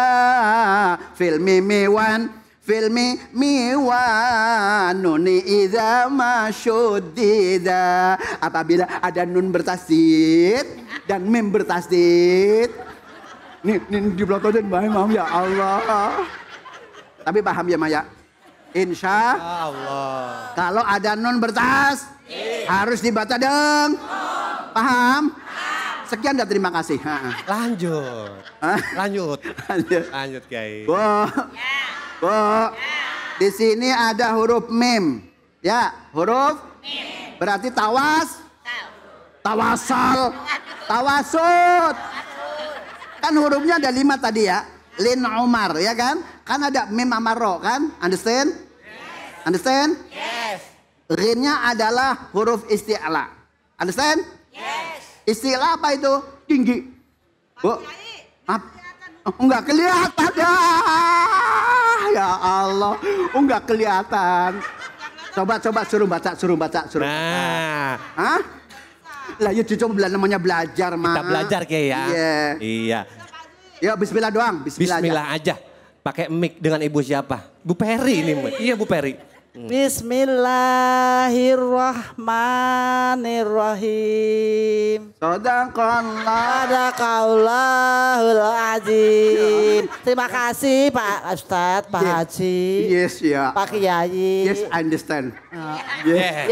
في الميميوان في الميميوan nuni idza ma syuddida apabila ada nun bertasdid dan mim bertasdid nih nih diblototin bae mam ya Allah tapi paham ya Maya Insya Allah. Kalau ada nun bertas, iya. harus dibaca dong. Oh. Paham? Sekian dan terima kasih. Lanjut. Lanjut. Lanjut. Lanjut, guys. Bu. Bu. Di sini ada huruf mim. Ya, huruf mim. Berarti tawas. Tawasal. tawasut Kan hurufnya ada lima tadi ya. Lin Umar ya kan? Kan ada mim amaro kan? Understand? Yes. Understand? Yes. Rinnya adalah huruf isti'la. Understand? Yes. Istilah apa itu? Tinggi. Bu. Oh, enggak oh, kelihatan ya. Ya Allah, enggak oh, kelihatan. Coba coba suruh baca, suruh baca, suruh. Nah. Hah? Lah ya cucu namanya belajar, mah. Kita belajar kayak ya. Iya. Iya. Ya bismillah doang, bismillah, bismillah aja. aja. Pakai mic dengan Ibu siapa? Bu Peri ini. Iya Bu Peri. Hmm. Bismillahirrahmanirrahim. ada kaulah azim. Terima kasih Pak Ustadz, Pak yes. Haji. Yes ya. Pak Kiai. Yes, I understand. Iya. Uh, yes.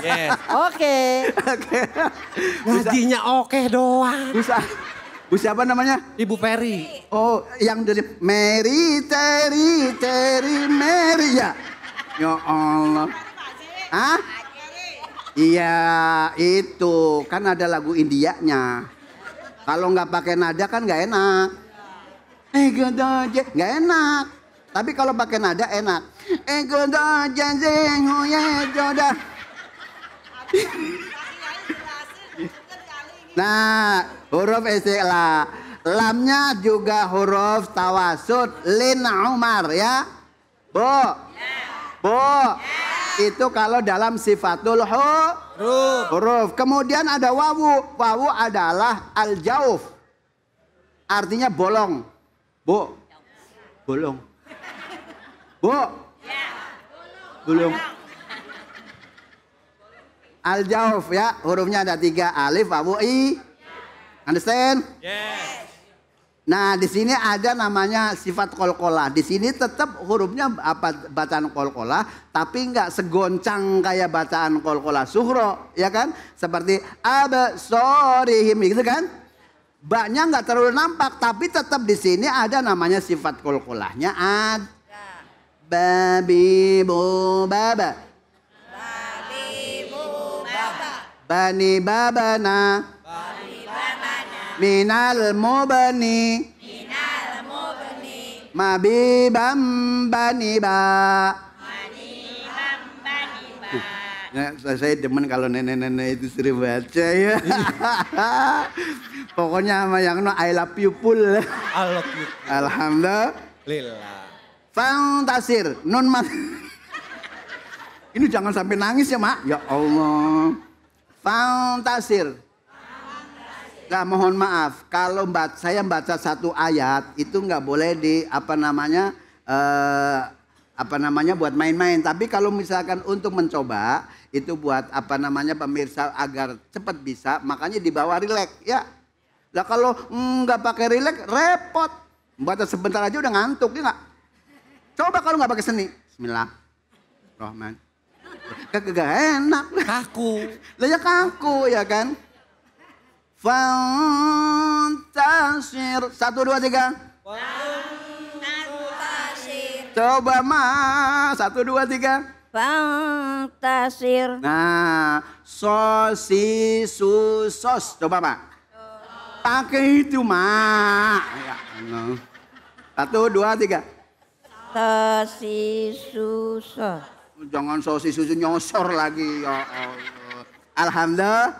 Yes. Oke. Oke. Okay. oke doang. Bisa. Bu siapa namanya? Ibu Ferry. Oh, yang dari Mary, Terry, Terry, Mary ya. Ya Allah. Hah? Iya, itu. Kan ada lagu Indianya. Kalau nggak pakai nada kan nggak enak. Eh, aja nggak enak. Tapi kalau pakai nada enak. Eh, aja ya jodoh. Nah, huruf istilah. Lamnya juga huruf tawasud. Lin Umar ya. Bu, Bu. Itu kalau dalam sifatul huruf. Huruf. Kemudian ada wawu. Wawu adalah al-jauf. Artinya bolong. Bu. Bolong. Bu. Bolong. Al-jauf ya. Hurufnya ada tiga. Alif, wawu, i. Understand? Yes. Nah, di sini ada namanya sifat kolkola. Di sini tetap hurufnya apa bacaan kolkola, tapi nggak segoncang kayak bacaan kolkola suhro, ya kan? Seperti sorihim gitu kan? Baknya nggak terlalu nampak, tapi tetap di sini ada namanya sifat kolkolahnya ad babi bu baba. Babi bu baba. Bani babana. Minal mubani, Minal mubani Mabibam bani ba baniba nah, Saya demen kalau nenek-nenek itu sering baca ya Pokoknya sama yang no I love you pul I love you Alhamdulillah Fantasir non mas Ini jangan sampai nangis ya mak Ya Allah Fantasir Nah, mohon maaf, kalau mbak, saya baca satu ayat itu nggak boleh di apa namanya eh, apa namanya buat main-main. Tapi kalau misalkan untuk mencoba itu buat apa namanya pemirsa agar cepat bisa, makanya dibawa rileks ya. Lah kalau nggak mm, pakai rileks repot. Baca sebentar aja udah ngantuk ya nggak? Coba kalau nggak pakai seni. Bismillah. Rahman. Kagak enak. Kaku. Lah ya kaku ya kan. Fantasir. Satu, dua, tiga. Fantasir. Coba mas. Satu, dua, tiga. Fantasir. Nah, sosisusos. Coba mak. Pakai itu mak. Ya, no. Satu, dua, tiga. Sosisusos. Jangan susu nyosor lagi. Ya, Allah. Alhamdulillah.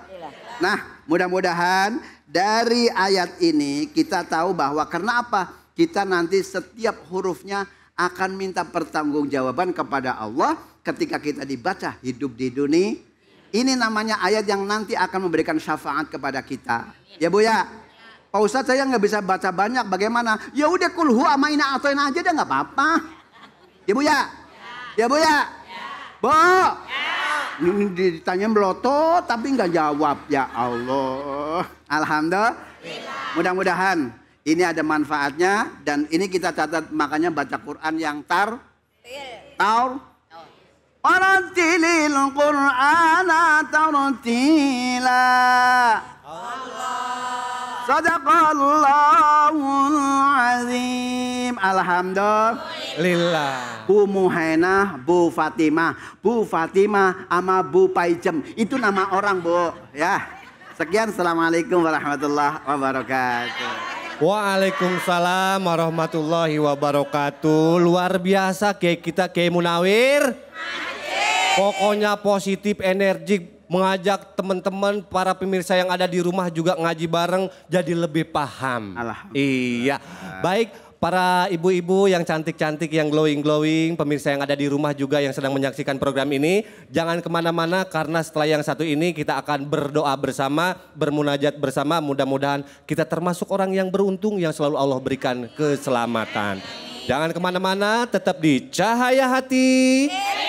Nah, Mudah-mudahan dari ayat ini kita tahu bahwa karena apa? Kita nanti setiap hurufnya akan minta pertanggungjawaban kepada Allah ketika kita dibaca hidup di dunia. Ini namanya ayat yang nanti akan memberikan syafaat kepada kita. Ya Bu ya? Pak Ustadz saya nggak bisa baca banyak bagaimana? Ya udah kulhu ama ina atoin aja deh nggak apa-apa. Ya Bu ya? Ya Bu ya? Bu? Ya. ya. Mm, ditanya melotot tapi nggak jawab. Ya Allah. Alhamdulillah. Mudah-mudahan ini ada manfaatnya dan ini kita catat makanya baca Quran yang tar taur ورتل Quran ترتيلا Allah. Sadaqallahul azim. Alhamdulillah. Bu Muhainah, Bu Fatimah, Bu Fatimah sama Bu Paijem. Itu nama orang, Bu, ya. Sekian Assalamualaikum warahmatullahi wabarakatuh. Waalaikumsalam warahmatullahi wabarakatuh. Luar biasa kayak kita kayak Munawir. Pokoknya positif, energik, mengajak teman-teman para pemirsa yang ada di rumah juga ngaji bareng jadi lebih paham. Iya. Baik, para ibu-ibu yang cantik-cantik, yang glowing-glowing, pemirsa yang ada di rumah juga yang sedang menyaksikan program ini, jangan kemana-mana karena setelah yang satu ini kita akan berdoa bersama, bermunajat bersama, mudah-mudahan kita termasuk orang yang beruntung yang selalu Allah berikan keselamatan. Jangan kemana-mana, tetap di Cahaya Hati. Yeah.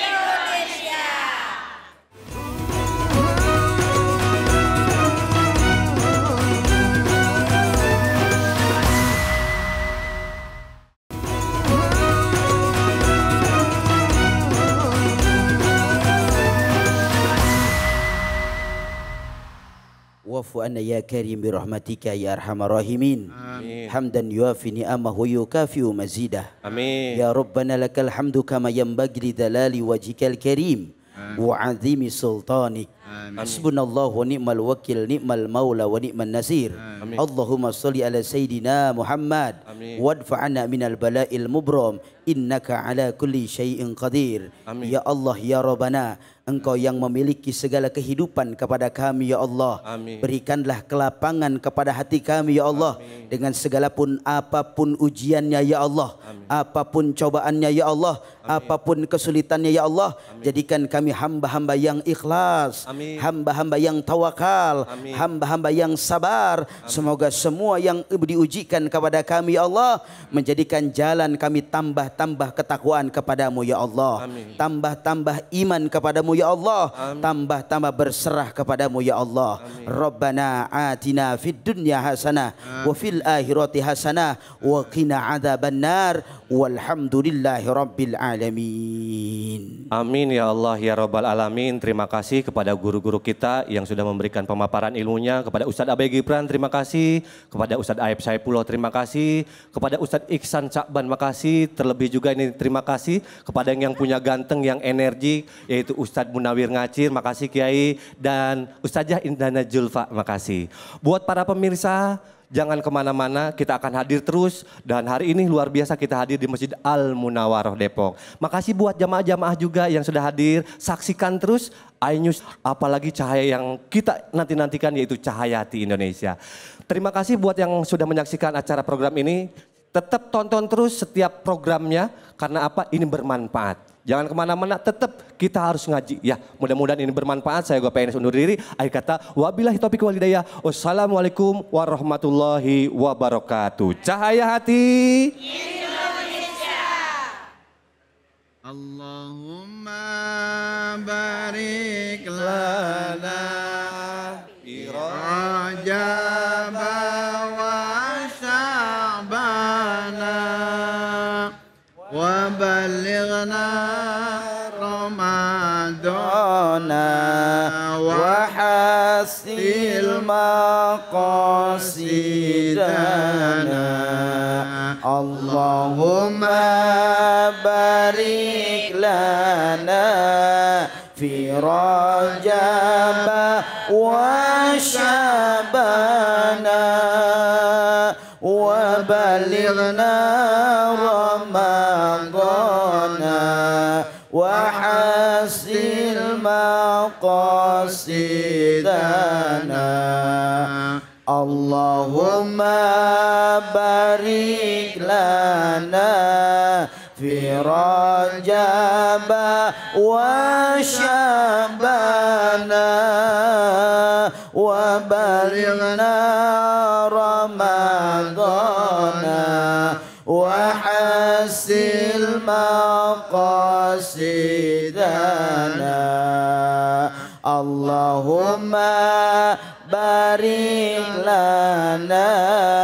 واعف عنا يا كريم برحمتك يا ارحم الراحمين حمدا يوافي نعمه يكافئ مزيده امين يا ربنا لك الحمد كما ينبغي لدلال وجهك الكريم وعظيم سلطانك حسبنا الله ونعم الوكيل نعم المولى ونعم النصير اللهم صل على سيدنا محمد وادفع عنا من البلاء المبرم innaka ala kulli syai'in qadir. Amin. Ya Allah ya Rabbana, Engkau yang memiliki segala kehidupan kepada kami ya Allah. Amin. Berikanlah kelapangan kepada hati kami ya Allah Amin. dengan segala pun apapun ujiannya ya Allah, Amin. apapun cobaannya ya Allah, Amin. apapun kesulitannya ya Allah. Amin. Jadikan kami hamba-hamba yang ikhlas, hamba-hamba yang tawakal, hamba-hamba yang sabar. Amin. Semoga semua yang diujikan kepada kami ya Allah menjadikan jalan kami tambah tambah-tambah ketakwaan kepadamu ya Allah. Tambah-tambah iman kepadamu ya Allah. Tambah-tambah berserah kepadamu ya Allah. Amin. Rabbana atina fid dunya hasanah wa fil akhirati hasanah wa qina adzabannar walhamdulillahi rabbil alamin. Amin ya Allah ya rabbal alamin. Terima kasih kepada guru-guru kita yang sudah memberikan pemaparan ilmunya kepada Ustadz Abay Gibran terima kasih, kepada Ustadz Aib Saipulo terima kasih, kepada Ustadz Iksan Cakban makasih terlebih juga ini terima kasih kepada yang punya ganteng yang energi yaitu Ustadz Munawir Ngacir, makasih Kiai dan Ustazah Indana Julfa, makasih. Buat para pemirsa jangan kemana-mana, kita akan hadir terus. Dan hari ini luar biasa kita hadir di Masjid Al Munawaroh Depok. Makasih buat jamaah-jamaah juga yang sudah hadir. Saksikan terus iNews, apalagi cahaya yang kita nanti-nantikan yaitu cahaya hati Indonesia. Terima kasih buat yang sudah menyaksikan acara program ini. Tetap tonton terus setiap programnya karena apa? Ini bermanfaat. Jangan kemana-mana, tetap kita harus ngaji. Ya, mudah-mudahan ini bermanfaat. Saya gue PNS undur diri. Akhir kata, wabillahi topik walidaya. Wassalamualaikum warahmatullahi wabarakatuh. Cahaya hati. Indonesia. Allahumma barik lana. Irajabah. لنا اللهم بارك لنا في رجب وشعبنا وبلغنا رمضانا وحسن مقاصدنا اللهم بارك لنا في رجب وشبانا وبلغنا رمضان وحسن مقاصدنا اللهم ring lana.